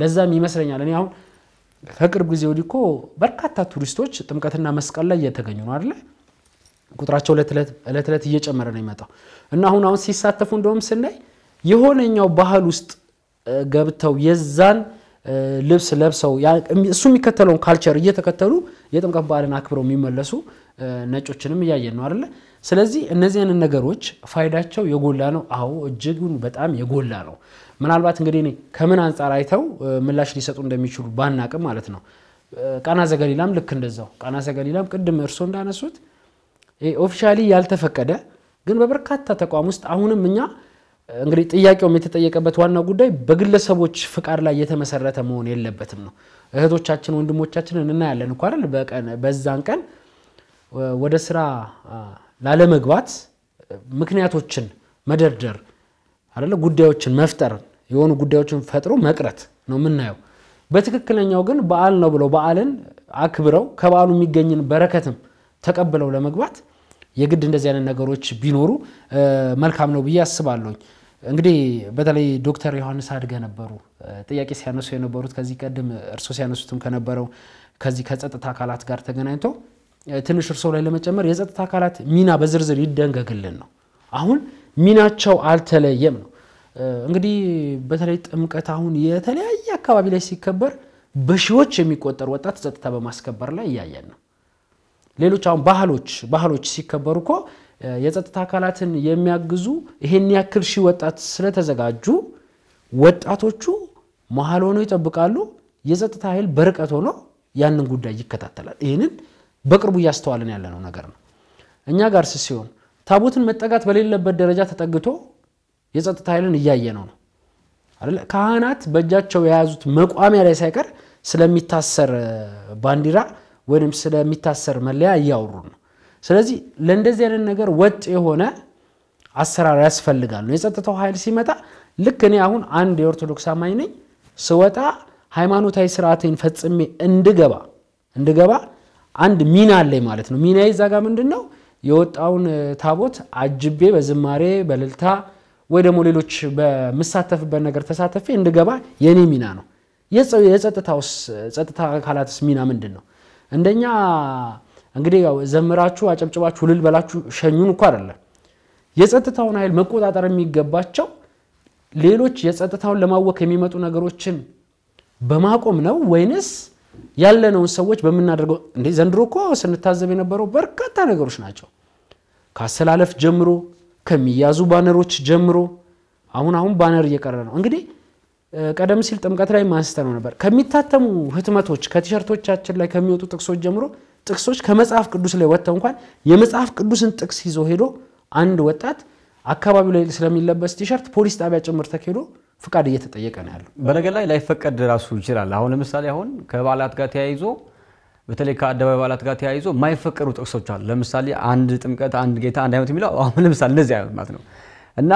ለዛም ይመስለኛል እኔ አሁን ከቅርብ ጊዜ ወዲህ እኮ በርካታ ቱሪስቶች ጥምቀትና መስቀል ላይ እየተገኙ ነው አይደለ? ቁጥራቸው እለት እለት እየጨመረ ነው የሚመጣው እና አሁን አሁን ሲሳተፉ እንደውም ስናይ የሆነኛው ባህል ውስጥ ገብተው የዛን ልብስ ለብሰው እሱ የሚከተለውን ካልቸር እየተከተሉ የጥምቀት በዓልን አክብረው የሚመለሱ ነጮችንም እያየን ነው አደለ። ስለዚህ እነዚህ ነገሮች ፋይዳቸው የጎላ ነው። አዎ እጅጉን በጣም የጎላ ነው። ምናልባት እንግዲህ እኔ ከምን አንጻር አይተው ምላሽ ሊሰጡ እንደሚችሉ ባናቅም ማለት ነው። ቃና ዘገሊላም ልክ እንደዛው ቃና ዘገሊላም ቅድም እርሶ እንዳነሱት ኦፊሻሊ ያልተፈቀደ ግን በበርካታ ተቋም ውስጥ አሁንም እኛ እንግዲህ ጥያቄውም የተጠየቀበት ዋና ጉዳይ በግለሰቦች ፍቃድ ላይ የተመሰረተ መሆን የለበትም ነው። እህቶቻችን ወንድሞቻችን እናያለን እኮ አይደል? በዛን ቀን ወደ ስራ ላለመግባት ምክንያቶችን መደርደር አይደለ? ጉዳዮችን መፍጠር የሆኑ ጉዳዮችን ፈጥሮ መቅረት ነው የምናየው። በትክክለኛው ግን በዓል ነው ብለው በዓልን አክብረው ከበዓሉ የሚገኝን በረከትም ተቀብለው ለመግባት የግድ እንደዚህ አይነት ነገሮች ቢኖሩ መልካም ነው ብዬ አስባለሁኝ። እንግዲህ በተለይ ዶክተር ዮሐንስ አድገ ነበሩ ጥያቄ ሲያነሱ የነበሩት ከዚህ ቀደም እርሶ ሲያነሱትም ከነበረው ከዚህ ከጸጥታ አካላት ጋር ተገናኝቶ ትንሽ እርሶ ላይ ለመጨመር የጸጥታ አካላት ሚና በዝርዝር ይደንገግልን ነው። አሁን ሚናቸው አልተለየም ነው። እንግዲህ በተለይ ጥምቀት አሁን የተለያየ አካባቢ ላይ ሲከበር በሺዎች የሚቆጠር ወጣት ጸጥታ በማስከበር ላይ እያየን ነው። ሌሎች አሁን ባህሎች ባህሎች ሲከበሩ እኮ የጸጥታ አካላትን የሚያግዙ ይሄን ያክል ሺህ ወጣት ስለተዘጋጁ ወጣቶቹ መሀል ሆኖ ይጠብቃሉ። የጸጥታ ኃይል በርቀት ሆኖ ያንን ጉዳይ ይከታተላል። ይህንን በቅርቡ እያስተዋልን ያለነው ነገር ነው። እኛ ጋር ስ ሲሆን ታቦትን መጠጋት በሌለበት ደረጃ ተጠግቶ የጸጥታ ኃይልን እያየ ነው ነው አይደለ? ካህናት በእጃቸው የያዙት መቋሚያ ላይ ሳይቀር ስለሚታሰር ባንዲራ ወይም ስለሚታሰር መለያ እያወሩ ነው። ስለዚህ ለእንደዚህ አይነት ነገር ወጥ የሆነ አሰራር ያስፈልጋል ነው። የጸጥታው ኃይል ሲመጣ ልክ እኔ አሁን አንድ የኦርቶዶክስ አማኝ ነኝ ስወጣ ሃይማኖታዊ ስርዓቴን ፈጽሜ እንድገባ እንድገባ አንድ ሚና አለኝ ማለት ነው። ሚና ይዛ ጋር ምንድን ነው? የወጣውን ታቦት አጅቤ በዝማሬ በልልታ ወይ ደግሞ ሌሎች በምሳተፍበት ነገር ተሳተፌ እንድገባ የእኔ ሚና ነው። የጸጥታ አካላትስ ሚና ምንድን ነው? እንደኛ እንግዲህ ያው ዘምራችሁ አጨብጭባችሁ ሁልል በላችሁ ሸኙን እኮ አይደለም። የጸጥታውን ኃይል መቆጣጠር የሚገባቸው ሌሎች የጸጥታውን ለማወክ የሚመጡ ነገሮችን በማቆም ነው ወይንስ ያለነውን ሰዎች በምናደርገው? እንደ ዘንድሮ እኮ ስንታዘብ የነበረው በርካታ ነገሮች ናቸው። ከአሰላለፍ ጀምሮ ከሚያዙ ባነሮች ጀምሮ አሁን አሁን ባነር እየቀረ ነው እንግዲህ ቀደም ሲል ጥምቀት ላይ ማንስተነው ነበር። ከሚታተሙ ህትመቶች ከቲሸርቶቻችን ላይ ከሚወጡ ጥቅሶች ጀምሮ ጥቅሶች ከመጽሐፍ ቅዱስ ላይ ወጥተው እንኳን የመጽሐፍ ቅዱስን ጥቅስ ይዞ ሄዶ አንድ ወጣት አካባቢው ላይ ስለሚለበስ ቲሸርት ፖሊስ ጣቢያ ጭምር ተኬዶ ፍቃድ እየተጠየቀ ነው ያለው። በነገር ላይ ላይፈቀድ ራሱ ይችላል። አሁን ለምሳሌ አሁን ከበዓላት ጋር ተያይዞ በተለይ ከአደባባይ በዓላት ጋር ተያይዞ የማይፈቀዱ ጥቅሶች አሉ። ለምሳሌ አንድ ጥምቀት፣ አንድ ጌታ፣ አንድ ሃይማኖት የሚለው አሁን ለምሳሌ እንደዚህ ማለት ነው እና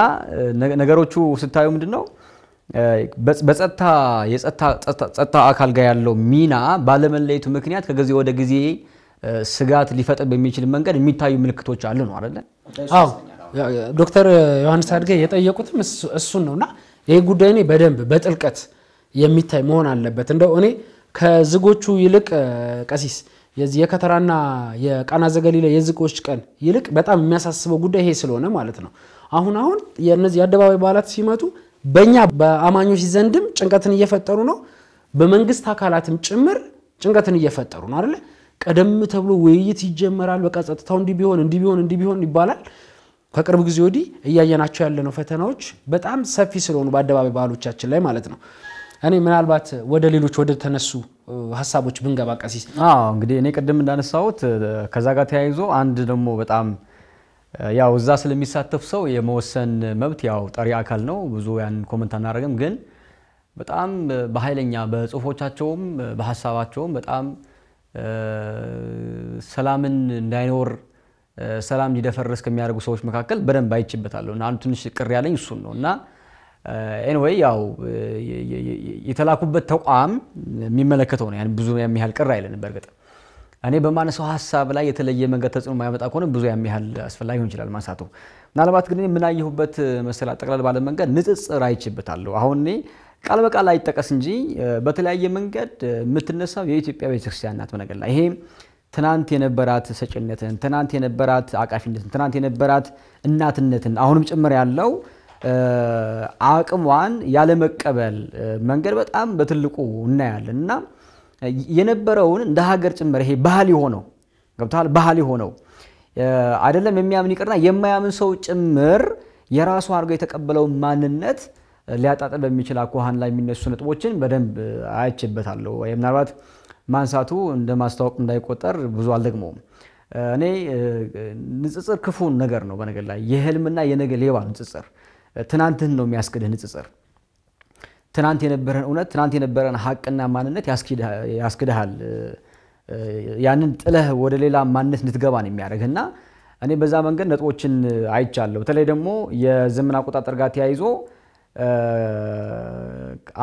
ነገሮቹ ስታዩ ምንድን ነው በጸጥታ የጸጥታ አካል ጋር ያለው ሚና ባለመለየቱ ምክንያት ከጊዜ ወደ ጊዜ ስጋት ሊፈጥር በሚችል መንገድ የሚታዩ ምልክቶች አሉ ነው አለ። ዶክተር ዮሐንስ አድገ የጠየቁትም እሱን ነው እና ይህ ጉዳይ እኔ በደንብ በጥልቀት የሚታይ መሆን አለበት። እንደው እኔ ከዝጎቹ ይልቅ ቀሲስ የዚህ የከተራና የቃና ዘገሊለ የዝጎች ቀን ይልቅ በጣም የሚያሳስበው ጉዳይ ይሄ ስለሆነ ማለት ነው። አሁን አሁን የእነዚህ የአደባባይ በዓላት ሲመጡ በእኛ በአማኞች ዘንድም ጭንቀትን እየፈጠሩ ነው። በመንግስት አካላትም ጭምር ጭንቀትን እየፈጠሩ ነው አይደለ? ቀደም ተብሎ ውይይት ይጀመራል። በቃ ጸጥታው እንዲህ ቢሆን እንዲህ ቢሆን እንዲህ ቢሆን ይባላል። ከቅርብ ጊዜ ወዲህ እያየናቸው ያለነው ፈተናዎች በጣም ሰፊ ስለሆኑ በአደባባይ ባህሎቻችን ላይ ማለት ነው። እኔ ምናልባት ወደ ሌሎች ወደ ተነሱ ሀሳቦች ብንገባ ቀሲስ፣ እንግዲህ እኔ ቅድም እንዳነሳሁት ከዛ ጋር ተያይዞ አንድ ደግሞ በጣም ያው እዛ ስለሚሳተፍ ሰው የመወሰን መብት ያው ጠሪ አካል ነው። ብዙ ያን ኮመንት አናደርግም፣ ግን በጣም በኃይለኛ በጽሁፎቻቸውም በሀሳባቸውም በጣም ሰላምን እንዳይኖር ሰላም እንዲደፈርስ ከሚያደርጉ ሰዎች መካከል በደንብ አይችበታለሁ እና አንዱ ትንሽ ቅር ያለኝ እሱን ነው እና ኤንወይ ያው የተላኩበት ተቋም የሚመለከተው ነው። ያን ብዙ ያህል ቅር አይለንም በእርግጥ እኔ በማነሳው ሀሳብ ላይ የተለየ መንገድ ተጽዕኖ የማያመጣ ከሆነ ብዙ ያም ያህል አስፈላጊ ሆን ይችላል ማንሳቱ። ምናልባት ግን የምናየሁበት መሰል አጠቅላል ባለ መንገድ ንጽጽር አይችበታለሁ። አሁን እኔ ቃል በቃል አይጠቀስ እንጂ በተለያየ መንገድ የምትነሳው የኢትዮጵያ ቤተክርስቲያን ናት። በነገር ላይ ይሄ ትናንት የነበራት ሰጭነትን፣ ትናንት የነበራት አቃፊነትን፣ ትናንት የነበራት እናትነትን አሁንም ጭምር ያለው አቅሟን ያለመቀበል መንገድ በጣም በትልቁ እናያለን እና የነበረውን እንደ ሀገር ጭምር ይሄ ባህል የሆነው ገብቷል። ባህል የሆነው አይደለም የሚያምን ይቅርና የማያምን ሰው ጭምር የራሱ አድርጎ የተቀበለውን ማንነት ሊያጣጥል በሚችል አኳኋን ላይ የሚነሱ ነጥቦችን በደንብ አይችበታለሁ። ምናልባት ማንሳቱ እንደ ማስታወቅ እንዳይቆጠር ብዙ አልደግመውም። እኔ ንጽጽር ክፉን ነገር ነው። በነገር ላይ የህልምና የነገ ሌባ ንጽጽር፣ ትናንትህን ነው የሚያስክድህ ንጽጽር ትናንት የነበረን እውነት ትናንት የነበረን ሀቅና ማንነት ያስክድሃል። ያንን ጥለህ ወደ ሌላ ማንነት እንድትገባ ነው እና እኔ በዛ መንገድ ነጥቦችን አይቻለሁ። በተለይ ደግሞ የዘመን አቆጣጠር ጋር ተያይዞ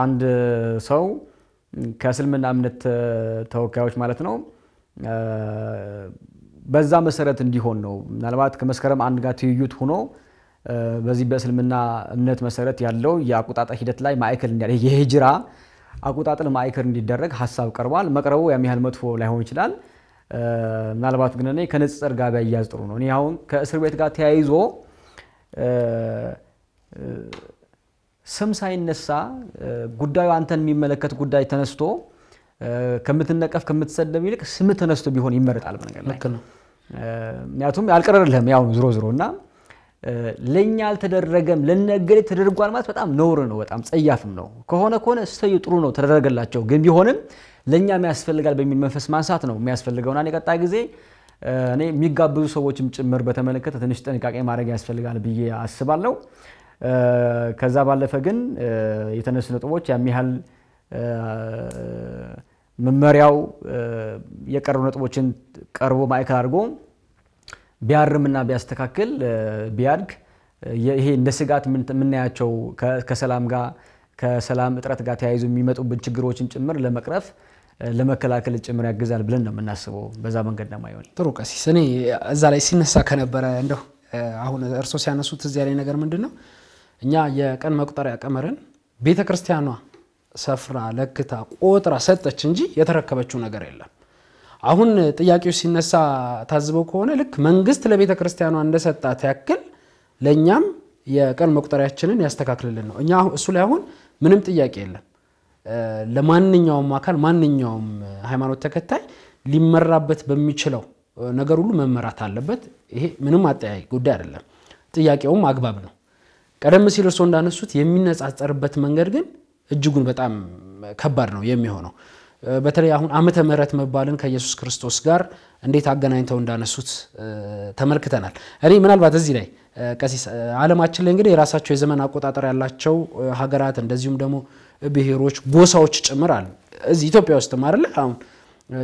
አንድ ሰው ከእስልምና እምነት ተወካዮች ማለት ነው በዛ መሰረት እንዲሆን ነው ምናልባት ከመስከረም አንድ ጋር ትይዩት ሆኖ በዚህ በእስልምና እምነት መሰረት ያለው የአቆጣጠር ሂደት ላይ ማዕከል የሂጅራ አቆጣጠር ማዕከል እንዲደረግ ሀሳብ ቀርቧል። መቅረቡ ያም ያህል መጥፎ ላይሆን ይችላል። ምናልባት ግን እኔ ከንጽጽር ጋር ቢያያዝ ጥሩ ነው። እኔ አሁን ከእስር ቤት ጋር ተያይዞ ስም ሳይነሳ ጉዳዩ አንተን የሚመለከት ጉዳይ ተነስቶ ከምትነቀፍ ከምትሰደብ ይልቅ ስም ተነስቶ ቢሆን ይመረጣል። በነገር ላይ ምክንያቱም አልቀረልህም ያው ዝሮ ዝሮ እና ለኛ አልተደረገም ለነገሬ ተደርጓል ማለት በጣም ነውር ነው፣ በጣም ጸያፍም ነው። ከሆነ ከሆነ እሰይ ጥሩ ነው ተደረገላቸው፣ ግን ቢሆንም ለእኛም ያስፈልጋል በሚል መንፈስ ማንሳት ነው የሚያስፈልገውና የቀጣይ ጊዜ እኔ የሚጋብዙ ሰዎችም ጭምር በተመለከተ ትንሽ ጥንቃቄ ማድረግ ያስፈልጋል ብዬ አስባለሁ። ከዛ ባለፈ ግን የተነሱ ነጥቦች ያም ያህል መመሪያው የቀረቡ ነጥቦችን ቀርቦ ማዕከል አድርጎ ቢያርምና ቢያስተካክል ቢያድግ ይሄ እንደ ስጋት የምናያቸው ከሰላም ጋር ከሰላም እጥረት ጋር ተያይዞ የሚመጡብን ችግሮችን ጭምር ለመቅረፍ ለመከላከል ጭምር ያግዛል ብለን ነው የምናስበው። በዛ መንገድ ደግሞ አይሆን ጥሩ። ቀሲስ እኔ እዛ ላይ ሲነሳ ከነበረ እንደው አሁን እርሶ ሲያነሱት እዚያ ላይ ነገር ምንድን ነው እኛ የቀን መቁጠሪያ ቀመርን ቤተ ክርስቲያኗ ሰፍራ ለክታ ቆጥራ ሰጠች እንጂ የተረከበችው ነገር የለም። አሁን ጥያቄዎች ሲነሳ ታዝበው ከሆነ ልክ መንግስት ለቤተ ክርስቲያኗ እንደሰጣት ያክል ለእኛም የቀን መቁጠሪያችንን ያስተካክልልን ነው። እኛ እሱ ላይ አሁን ምንም ጥያቄ የለም። ለማንኛውም አካል ማንኛውም ሃይማኖት ተከታይ ሊመራበት በሚችለው ነገር ሁሉ መመራት አለበት። ይሄ ምንም አጠያይ ጉዳይ አይደለም። ጥያቄውም አግባብ ነው። ቀደም ሲል እርስዎ እንዳነሱት የሚነጻጸርበት መንገድ ግን እጅጉን በጣም ከባድ ነው የሚሆነው። በተለይ አሁን ዓመተ ምሕረት መባልን ከኢየሱስ ክርስቶስ ጋር እንዴት አገናኝተው እንዳነሱት ተመልክተናል። እኔ ምናልባት እዚህ ላይ ቀሲስ ዓለማችን ላይ እንግዲህ የራሳቸው የዘመን አቆጣጠር ያላቸው ሀገራት እንደዚሁም ደግሞ ብሔሮች፣ ጎሳዎች ጭምር አሉ። እዚህ ኢትዮጵያ ውስጥም አይደለ አሁን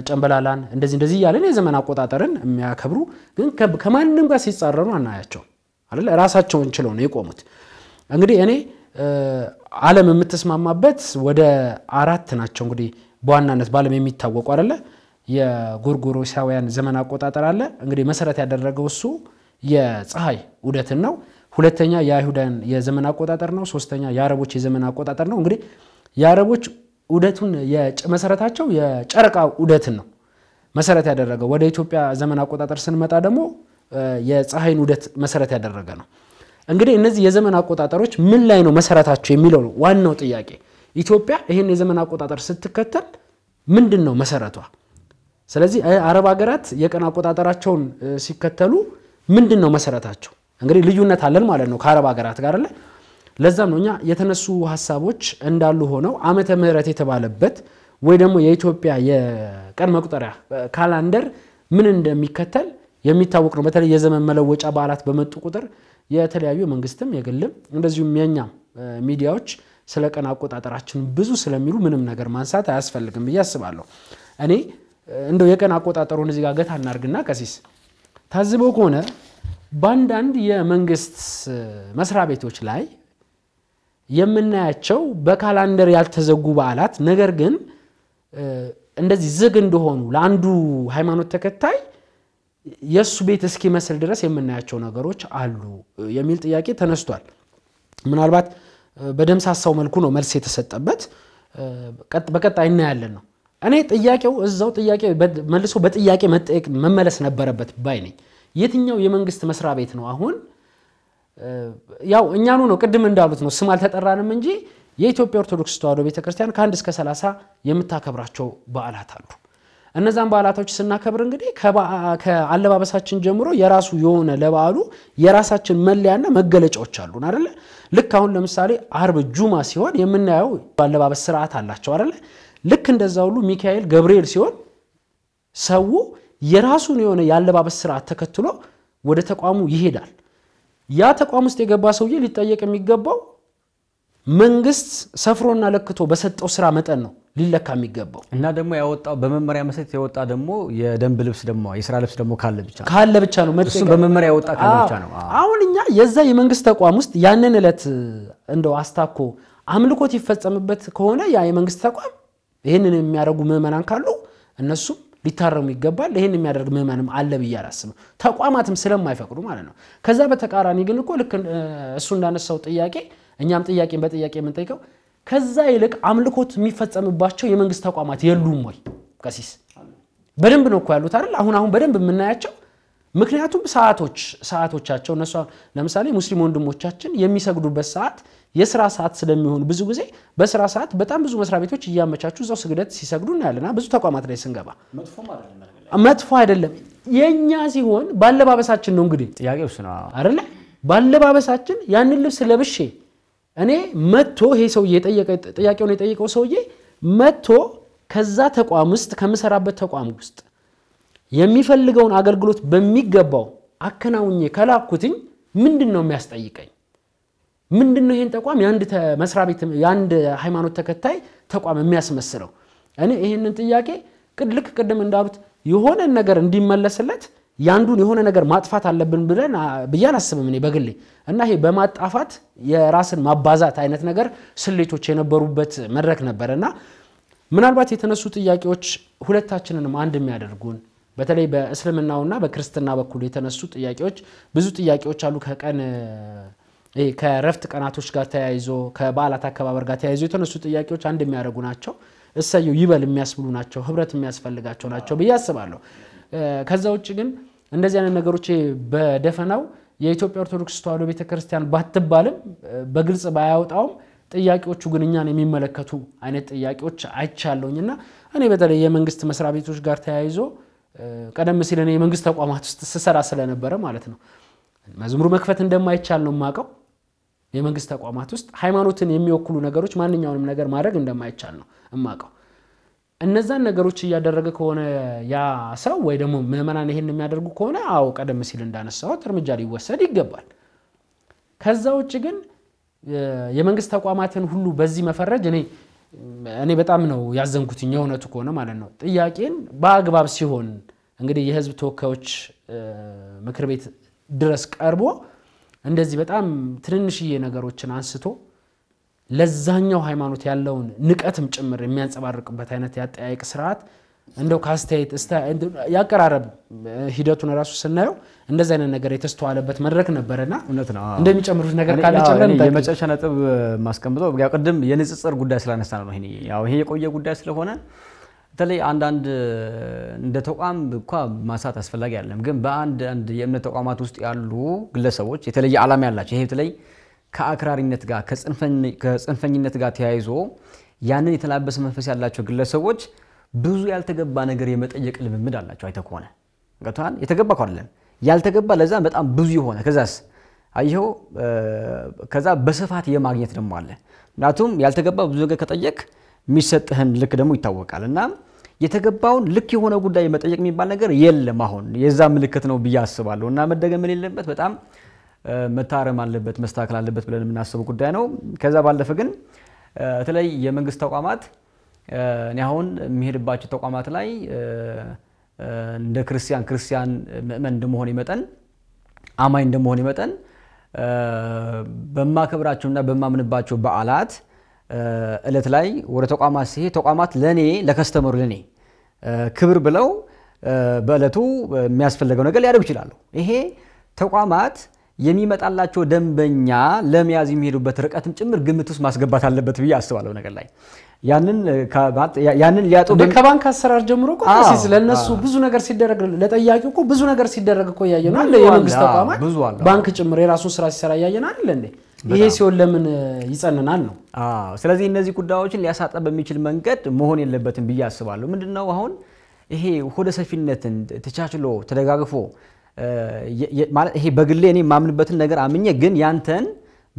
ጨንበላላን እንደዚህ እንደዚህ እያለን የዘመን አቆጣጠርን የሚያከብሩ ግን ከማንም ጋር ሲጻረሩ አናያቸው አለ ራሳቸውን ችለው ነው የቆሙት። እንግዲህ እኔ ዓለም የምትስማማበት ወደ አራት ናቸው እንግዲህ በዋናነት በዓለም የሚታወቁ አደለ የጎርጎሮሳውያን ዘመን አቆጣጠር አለ። እንግዲህ መሰረት ያደረገው እሱ የፀሐይ ውደትን ነው። ሁለተኛ የአይሁዳን የዘመን አቆጣጠር ነው። ሶስተኛ የአረቦች የዘመን አቆጣጠር ነው። እንግዲህ የአረቦች ውደቱን መሰረታቸው የጨረቃ ውደትን ነው መሰረት ያደረገው። ወደ ኢትዮጵያ ዘመን አቆጣጠር ስንመጣ ደግሞ የፀሐይን ውደት መሰረት ያደረገ ነው። እንግዲህ እነዚህ የዘመን አቆጣጠሮች ምን ላይ ነው መሰረታቸው የሚለው ዋናው ጥያቄ ኢትዮጵያ ይህን የዘመን አቆጣጠር ስትከተል ምንድን ነው መሰረቷ? ስለዚህ አረብ ሀገራት የቀን አቆጣጠራቸውን ሲከተሉ ምንድን ነው መሰረታቸው? እንግዲህ ልዩነት አለን ማለት ነው ከአረብ ሀገራት ጋር አለ። ለዛም ነው እኛ የተነሱ ሀሳቦች እንዳሉ ሆነው ዓመተ ምህረት የተባለበት ወይ ደግሞ የኢትዮጵያ የቀን መቁጠሪያ ካላንደር ምን እንደሚከተል የሚታወቅ ነው። በተለይ የዘመን መለወጫ በዓላት በመጡ ቁጥር የተለያዩ መንግስትም የግልም እንደዚሁም የእኛም ሚዲያዎች ስለ ቀን አቆጣጠራችን ብዙ ስለሚሉ ምንም ነገር ማንሳት አያስፈልግም ብዬ አስባለሁ። እኔ እንደው የቀን አቆጣጠሩን እዚህ ጋር ገታ እናርግና ከሲስ ታዝበው ከሆነ በአንዳንድ የመንግስት መስሪያ ቤቶች ላይ የምናያቸው በካላንደር ያልተዘጉ በዓላት ነገር ግን እንደዚህ ዝግ እንደሆኑ ለአንዱ ሃይማኖት ተከታይ የእሱ ቤት እስኪመስል ድረስ የምናያቸው ነገሮች አሉ የሚል ጥያቄ ተነስቷል። ምናልባት በደምሳሳው መልኩ ነው መልስ የተሰጠበት። በቀጣይ እናያለን ነው እኔ ጥያቄው እዛው ጥያቄ መልሶ በጥያቄ መጠየቅ መመለስ ነበረበት ባይ ነኝ። የትኛው የመንግስት መስሪያ ቤት ነው አሁን ያው እኛኑ ነው ቅድም እንዳሉት ነው ስም አልተጠራንም እንጂ የኢትዮጵያ ኦርቶዶክስ ተዋሕዶ ቤተክርስቲያን ከአንድ እስከ ሰላሳ የምታከብራቸው በዓላት አሉ። እነዛን በዓላቶች ስናከብር እንግዲህ ከአለባበሳችን ጀምሮ የራሱ የሆነ ለበዓሉ የራሳችን መለያና መገለጫዎች አሉን አደለ። ልክ አሁን ለምሳሌ አርብ ጁማ ሲሆን የምናየው አለባበስ ስርዓት አላቸው አደለ። ልክ እንደዛ ሁሉ ሚካኤል ገብርኤል ሲሆን ሰው የራሱን የሆነ የአለባበስ ስርዓት ተከትሎ ወደ ተቋሙ ይሄዳል። ያ ተቋም ውስጥ የገባ ሰውዬ ሊጠየቅ የሚገባው መንግስት ሰፍሮና ለክቶ በሰጠው ስራ መጠን ነው። ሊለካ የሚገባው እና ደግሞ ያወጣው በመመሪያ መሰረት የወጣ ደግሞ የደንብ ልብስ ደግሞ የስራ ልብስ ደግሞ ካለ ብቻ ካለ ብቻ ነው እሱ በመመሪያ የወጣ ካለ ብቻ ነው። አሁን እኛ የዛ የመንግስት ተቋም ውስጥ ያንን እለት እንደው አስታኮ አምልኮት ይፈጸምበት ከሆነ ያ የመንግስት ተቋም ይህንን የሚያደርጉ ምዕመናን ካሉ እነሱም ሊታረሙ ይገባል። ይህን የሚያደርግ ምዕመንም አለ ብዬ አላስብም፣ ተቋማትም ስለማይፈቅዱ ማለት ነው። ከዛ በተቃራኒ ግን እኮ ልክ እሱ እንዳነሳው ጥያቄ እኛም ጥያቄን በጥያቄ የምንጠይቀው ከዛ ይልቅ አምልኮት የሚፈጸምባቸው የመንግስት ተቋማት የሉም ወይ? ቀሲስ በደንብ ነው እኮ ያሉት አይደል? አሁን አሁን በደንብ የምናያቸው ምክንያቱም ሰዓቶች ሰዓቶቻቸው እነሱ ለምሳሌ ሙስሊም ወንድሞቻችን የሚሰግዱበት ሰዓት የስራ ሰዓት ስለሚሆን ብዙ ጊዜ በስራ ሰዓት በጣም ብዙ መስሪያ ቤቶች እያመቻቹ እዛው ስግደት ሲሰግዱ እናያለና ብዙ ተቋማት ላይ ስንገባ መጥፎ አይደለም። የእኛ ሲሆን ባለባበሳችን ነው እንግዲህ ጥያቄ አይደለ? ባለባበሳችን ያንን ልብስ ለብሼ እኔ መጥቶ ይሄ ሰውዬ ጥያቄውን የጠየቀው ሰውዬ መጥቶ ከዛ ተቋም ውስጥ ከምሰራበት ተቋም ውስጥ የሚፈልገውን አገልግሎት በሚገባው አከናውኜ ከላኩትኝ ምንድን ነው የሚያስጠይቀኝ? ምንድን ነው ይህን ተቋም የአንድ መስሪያ ቤት የአንድ ሃይማኖት ተከታይ ተቋም የሚያስመስለው? እኔ ይህንን ጥያቄ ልክ ቅድም እንዳሉት የሆነ ነገር እንዲመለስለት ያንዱን የሆነ ነገር ማጥፋት አለብን ብለን ብዬ አላስብም እኔ በግሌ እና ይሄ በማጣፋት የራስን ማባዛት አይነት ነገር ስሌቶች የነበሩበት መድረክ ነበር እና ምናልባት የተነሱ ጥያቄዎች ሁለታችንንም አንድ የሚያደርጉን በተለይ በእስልምናውና በክርስትና በኩል የተነሱ ጥያቄዎች ብዙ ጥያቄዎች አሉ ከቀን ከረፍት ቀናቶች ጋር ተያይዞ ከበዓላት አከባበር ጋር ተያይዞ የተነሱ ጥያቄዎች አንድ የሚያደርጉ ናቸው። እሰየው ይበል የሚያስብሉ ናቸው። ህብረት የሚያስፈልጋቸው ናቸው ብዬ አስባለሁ። ከዛ ውጭ ግን እንደዚህ አይነት ነገሮች በደፈናው የኢትዮጵያ ኦርቶዶክስ ተዋሕዶ ቤተክርስቲያን ባትባልም በግልጽ ባያወጣውም ጥያቄዎቹ ግን እኛን የሚመለከቱ አይነት ጥያቄዎች አይቻለውኝ እና እኔ በተለይ የመንግስት መስሪያ ቤቶች ጋር ተያይዞ ቀደም ሲል እኔ የመንግስት ተቋማት ውስጥ ስሰራ ስለነበረ ማለት ነው መዝሙር መክፈት እንደማይቻል ነው የማውቀው። የመንግስት ተቋማት ውስጥ ሃይማኖትን የሚወክሉ ነገሮች ማንኛውንም ነገር ማድረግ እንደማይቻል ነው እማውቀው። እነዛን ነገሮች እያደረገ ከሆነ ያ ሰው ወይ ደግሞ ምእመናን ይሄን የሚያደርጉ ከሆነ አዎ ቀደም ሲል እንዳነሳሁት እርምጃ ሊወሰድ ይገባል። ከዛ ውጭ ግን የመንግስት ተቋማትን ሁሉ በዚህ መፈረጅ እኔ እኔ በጣም ነው ያዘንኩትኝ የእውነቱ ከሆነ ማለት ነው። ጥያቄን በአግባብ ሲሆን እንግዲህ የህዝብ ተወካዮች ምክር ቤት ድረስ ቀርቦ እንደዚህ በጣም ትንንሽዬ ነገሮችን አንስቶ ለዛኛው ሃይማኖት ያለውን ንቀትም ጭምር የሚያንጸባርቅበት አይነት የአጠያየቅ ስርዓት እንደው ከአስተያየት ያቀራረብ ሂደቱን እራሱ ስናየው እንደዚ አይነት ነገር የተስተዋለበት መድረክ ነበረና እውነት ነው። እንደሚጨምሩት ነገር ካለ የመጨረሻ ነጥብ ማስቀምጠው ያው ቅድም የንጽጽር ጉዳይ ስላነሳ ነው። ያው ይሄ የቆየ ጉዳይ ስለሆነ በተለይ አንዳንድ እንደ ተቋም እንኳ ማንሳት አስፈላጊ አይደለም፣ ግን በአንድ የእምነት ተቋማት ውስጥ ያሉ ግለሰቦች የተለየ ዓላማ ያላቸው ይሄ በተለይ ከአክራሪነት ጋር ከጽንፈኝነት ጋር ተያይዞ ያንን የተላበሰ መንፈስ ያላቸው ግለሰቦች ብዙ ያልተገባ ነገር የመጠየቅ ልምምድ አላቸው። አይተህ ከሆነ ገብቶሃል። የተገባ አይደለም ያልተገባ፣ ለዛ በጣም ብዙ የሆነ ከዛስ አየኸው፣ ከዛ በስፋት የማግኘት ደግሞ አለ። ምክንያቱም ያልተገባ ብዙ ነገር ከጠየቅ የሚሰጥህን ልክ ደግሞ ይታወቃል እና የተገባውን ልክ የሆነ ጉዳይ መጠየቅ የሚባል ነገር የለም። አሁን የዛ ምልክት ነው ብዬ አስባለሁ እና መደገም የሌለበት በጣም መታረም አለበት መስተካከል አለበት ብለን የምናስበው ጉዳይ ነው። ከዛ ባለፈ ግን በተለይ የመንግስት ተቋማት እኔ አሁን የሚሄድባቸው ተቋማት ላይ እንደ ክርስቲያን ክርስቲያን ምእመን እንደመሆን መጠን አማኝ እንደመሆን መጠን በማከብራቸውና በማምንባቸው በዓላት እለት ላይ ወደ ተቋማት ሲሄድ ተቋማት ለእኔ ለከስተመሩ ለእኔ ክብር ብለው በእለቱ የሚያስፈልገው ነገር ሊያደርጉ ይችላሉ። ይሄ ተቋማት የሚመጣላቸው ደንበኛ ለመያዝ የሚሄዱበት ርቀትም ጭምር ግምት ውስጥ ማስገባት አለበት ብዬ አስባለሁ። ነገር ላይ ያንን ሊያጡ ከባንክ አሰራር ጀምሮ ሲስ ለነሱ ብዙ ነገር ሲደረግ ለጠያቂ እኮ ብዙ ነገር ሲደረግ እኮ እያየ የመንግስት ተቋማት ባንክ ጭምር የራሱን ስራ ሲሰራ እያየን አይደል እንዴ? ይሄ ሲሆን ለምን ይጸንናል ነው። ስለዚህ እነዚህ ጉዳዮችን ሊያሳጠ በሚችል መንገድ መሆን የለበትም ብዬ አስባለሁ። ምንድነው አሁን ይሄ ሆደ ሰፊነትን ተቻችሎ ተደጋግፎ ማለት ይሄ በግሌ እኔ የማምንበትን ነገር አምኜ ግን ያንተን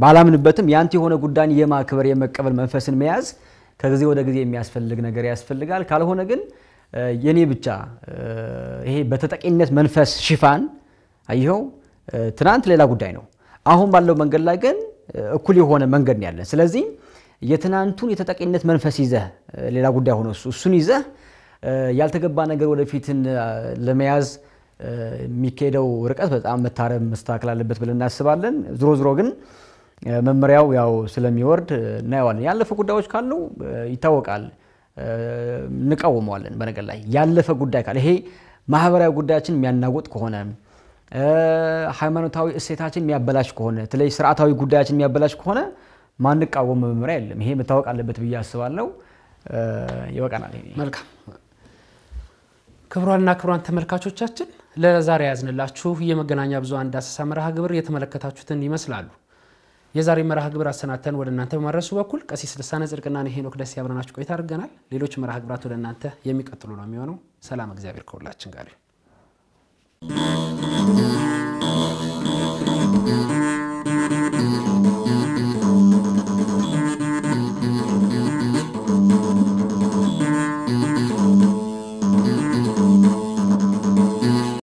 ባላምንበትም ያንተ የሆነ ጉዳይን የማክበር የመቀበል መንፈስን መያዝ ከጊዜ ወደ ጊዜ የሚያስፈልግ ነገር ያስፈልጋል። ካልሆነ ግን የኔ ብቻ ይሄ በተጠቂነት መንፈስ ሽፋን አይኸው ትናንት ሌላ ጉዳይ ነው። አሁን ባለው መንገድ ላይ ግን እኩል የሆነ መንገድ ነው ያለን። ስለዚህ የትናንቱን የተጠቂነት መንፈስ ይዘህ ሌላ ጉዳይ ሆኖ እሱን ይዘህ ያልተገባ ነገር ወደፊትን ለመያዝ የሚካሄደው ርቀት በጣም መታረም መስተካከል አለበት ብለን እናስባለን። ዝሮ ዝሮ ግን መመሪያው ያው ስለሚወርድ እናየዋለን። ያለፈ ጉዳዮች ካሉ ይታወቃል፣ እንቃወመዋለን። በነገር ላይ ያለፈ ጉዳይ ካለ ይሄ ማህበራዊ ጉዳያችን የሚያናውጥ ከሆነ ሃይማኖታዊ እሴታችን የሚያበላሽ ከሆነ በተለይ ስርዓታዊ ጉዳያችን የሚያበላሽ ከሆነ ማንቃወም መመሪያ የለም። ይሄ መታወቅ አለበት ብዬ አስባለሁ። ይበቃናል። መልካም ክብሯንና ክብሯን ተመልካቾቻችን ለዛሬ ያዝንላችሁ የመገናኛ ብዙኃን ዳሰሳ መርሃ ግብር የተመለከታችሁትን ይመስላሉ። የዛሬ መርሃ ግብር አሰናተን ወደ እናንተ በማድረሱ በኩል ቀሲስ ልሳነ ጽድቅና ሄኖክ ደስ ያብረናችሁ ቆይታ አድርገናል። ሌሎች መርሃ ግብራት ወደ እናንተ የሚቀጥሉ ነው የሚሆነው። ሰላም፣ እግዚአብሔር ከሁላችን ጋር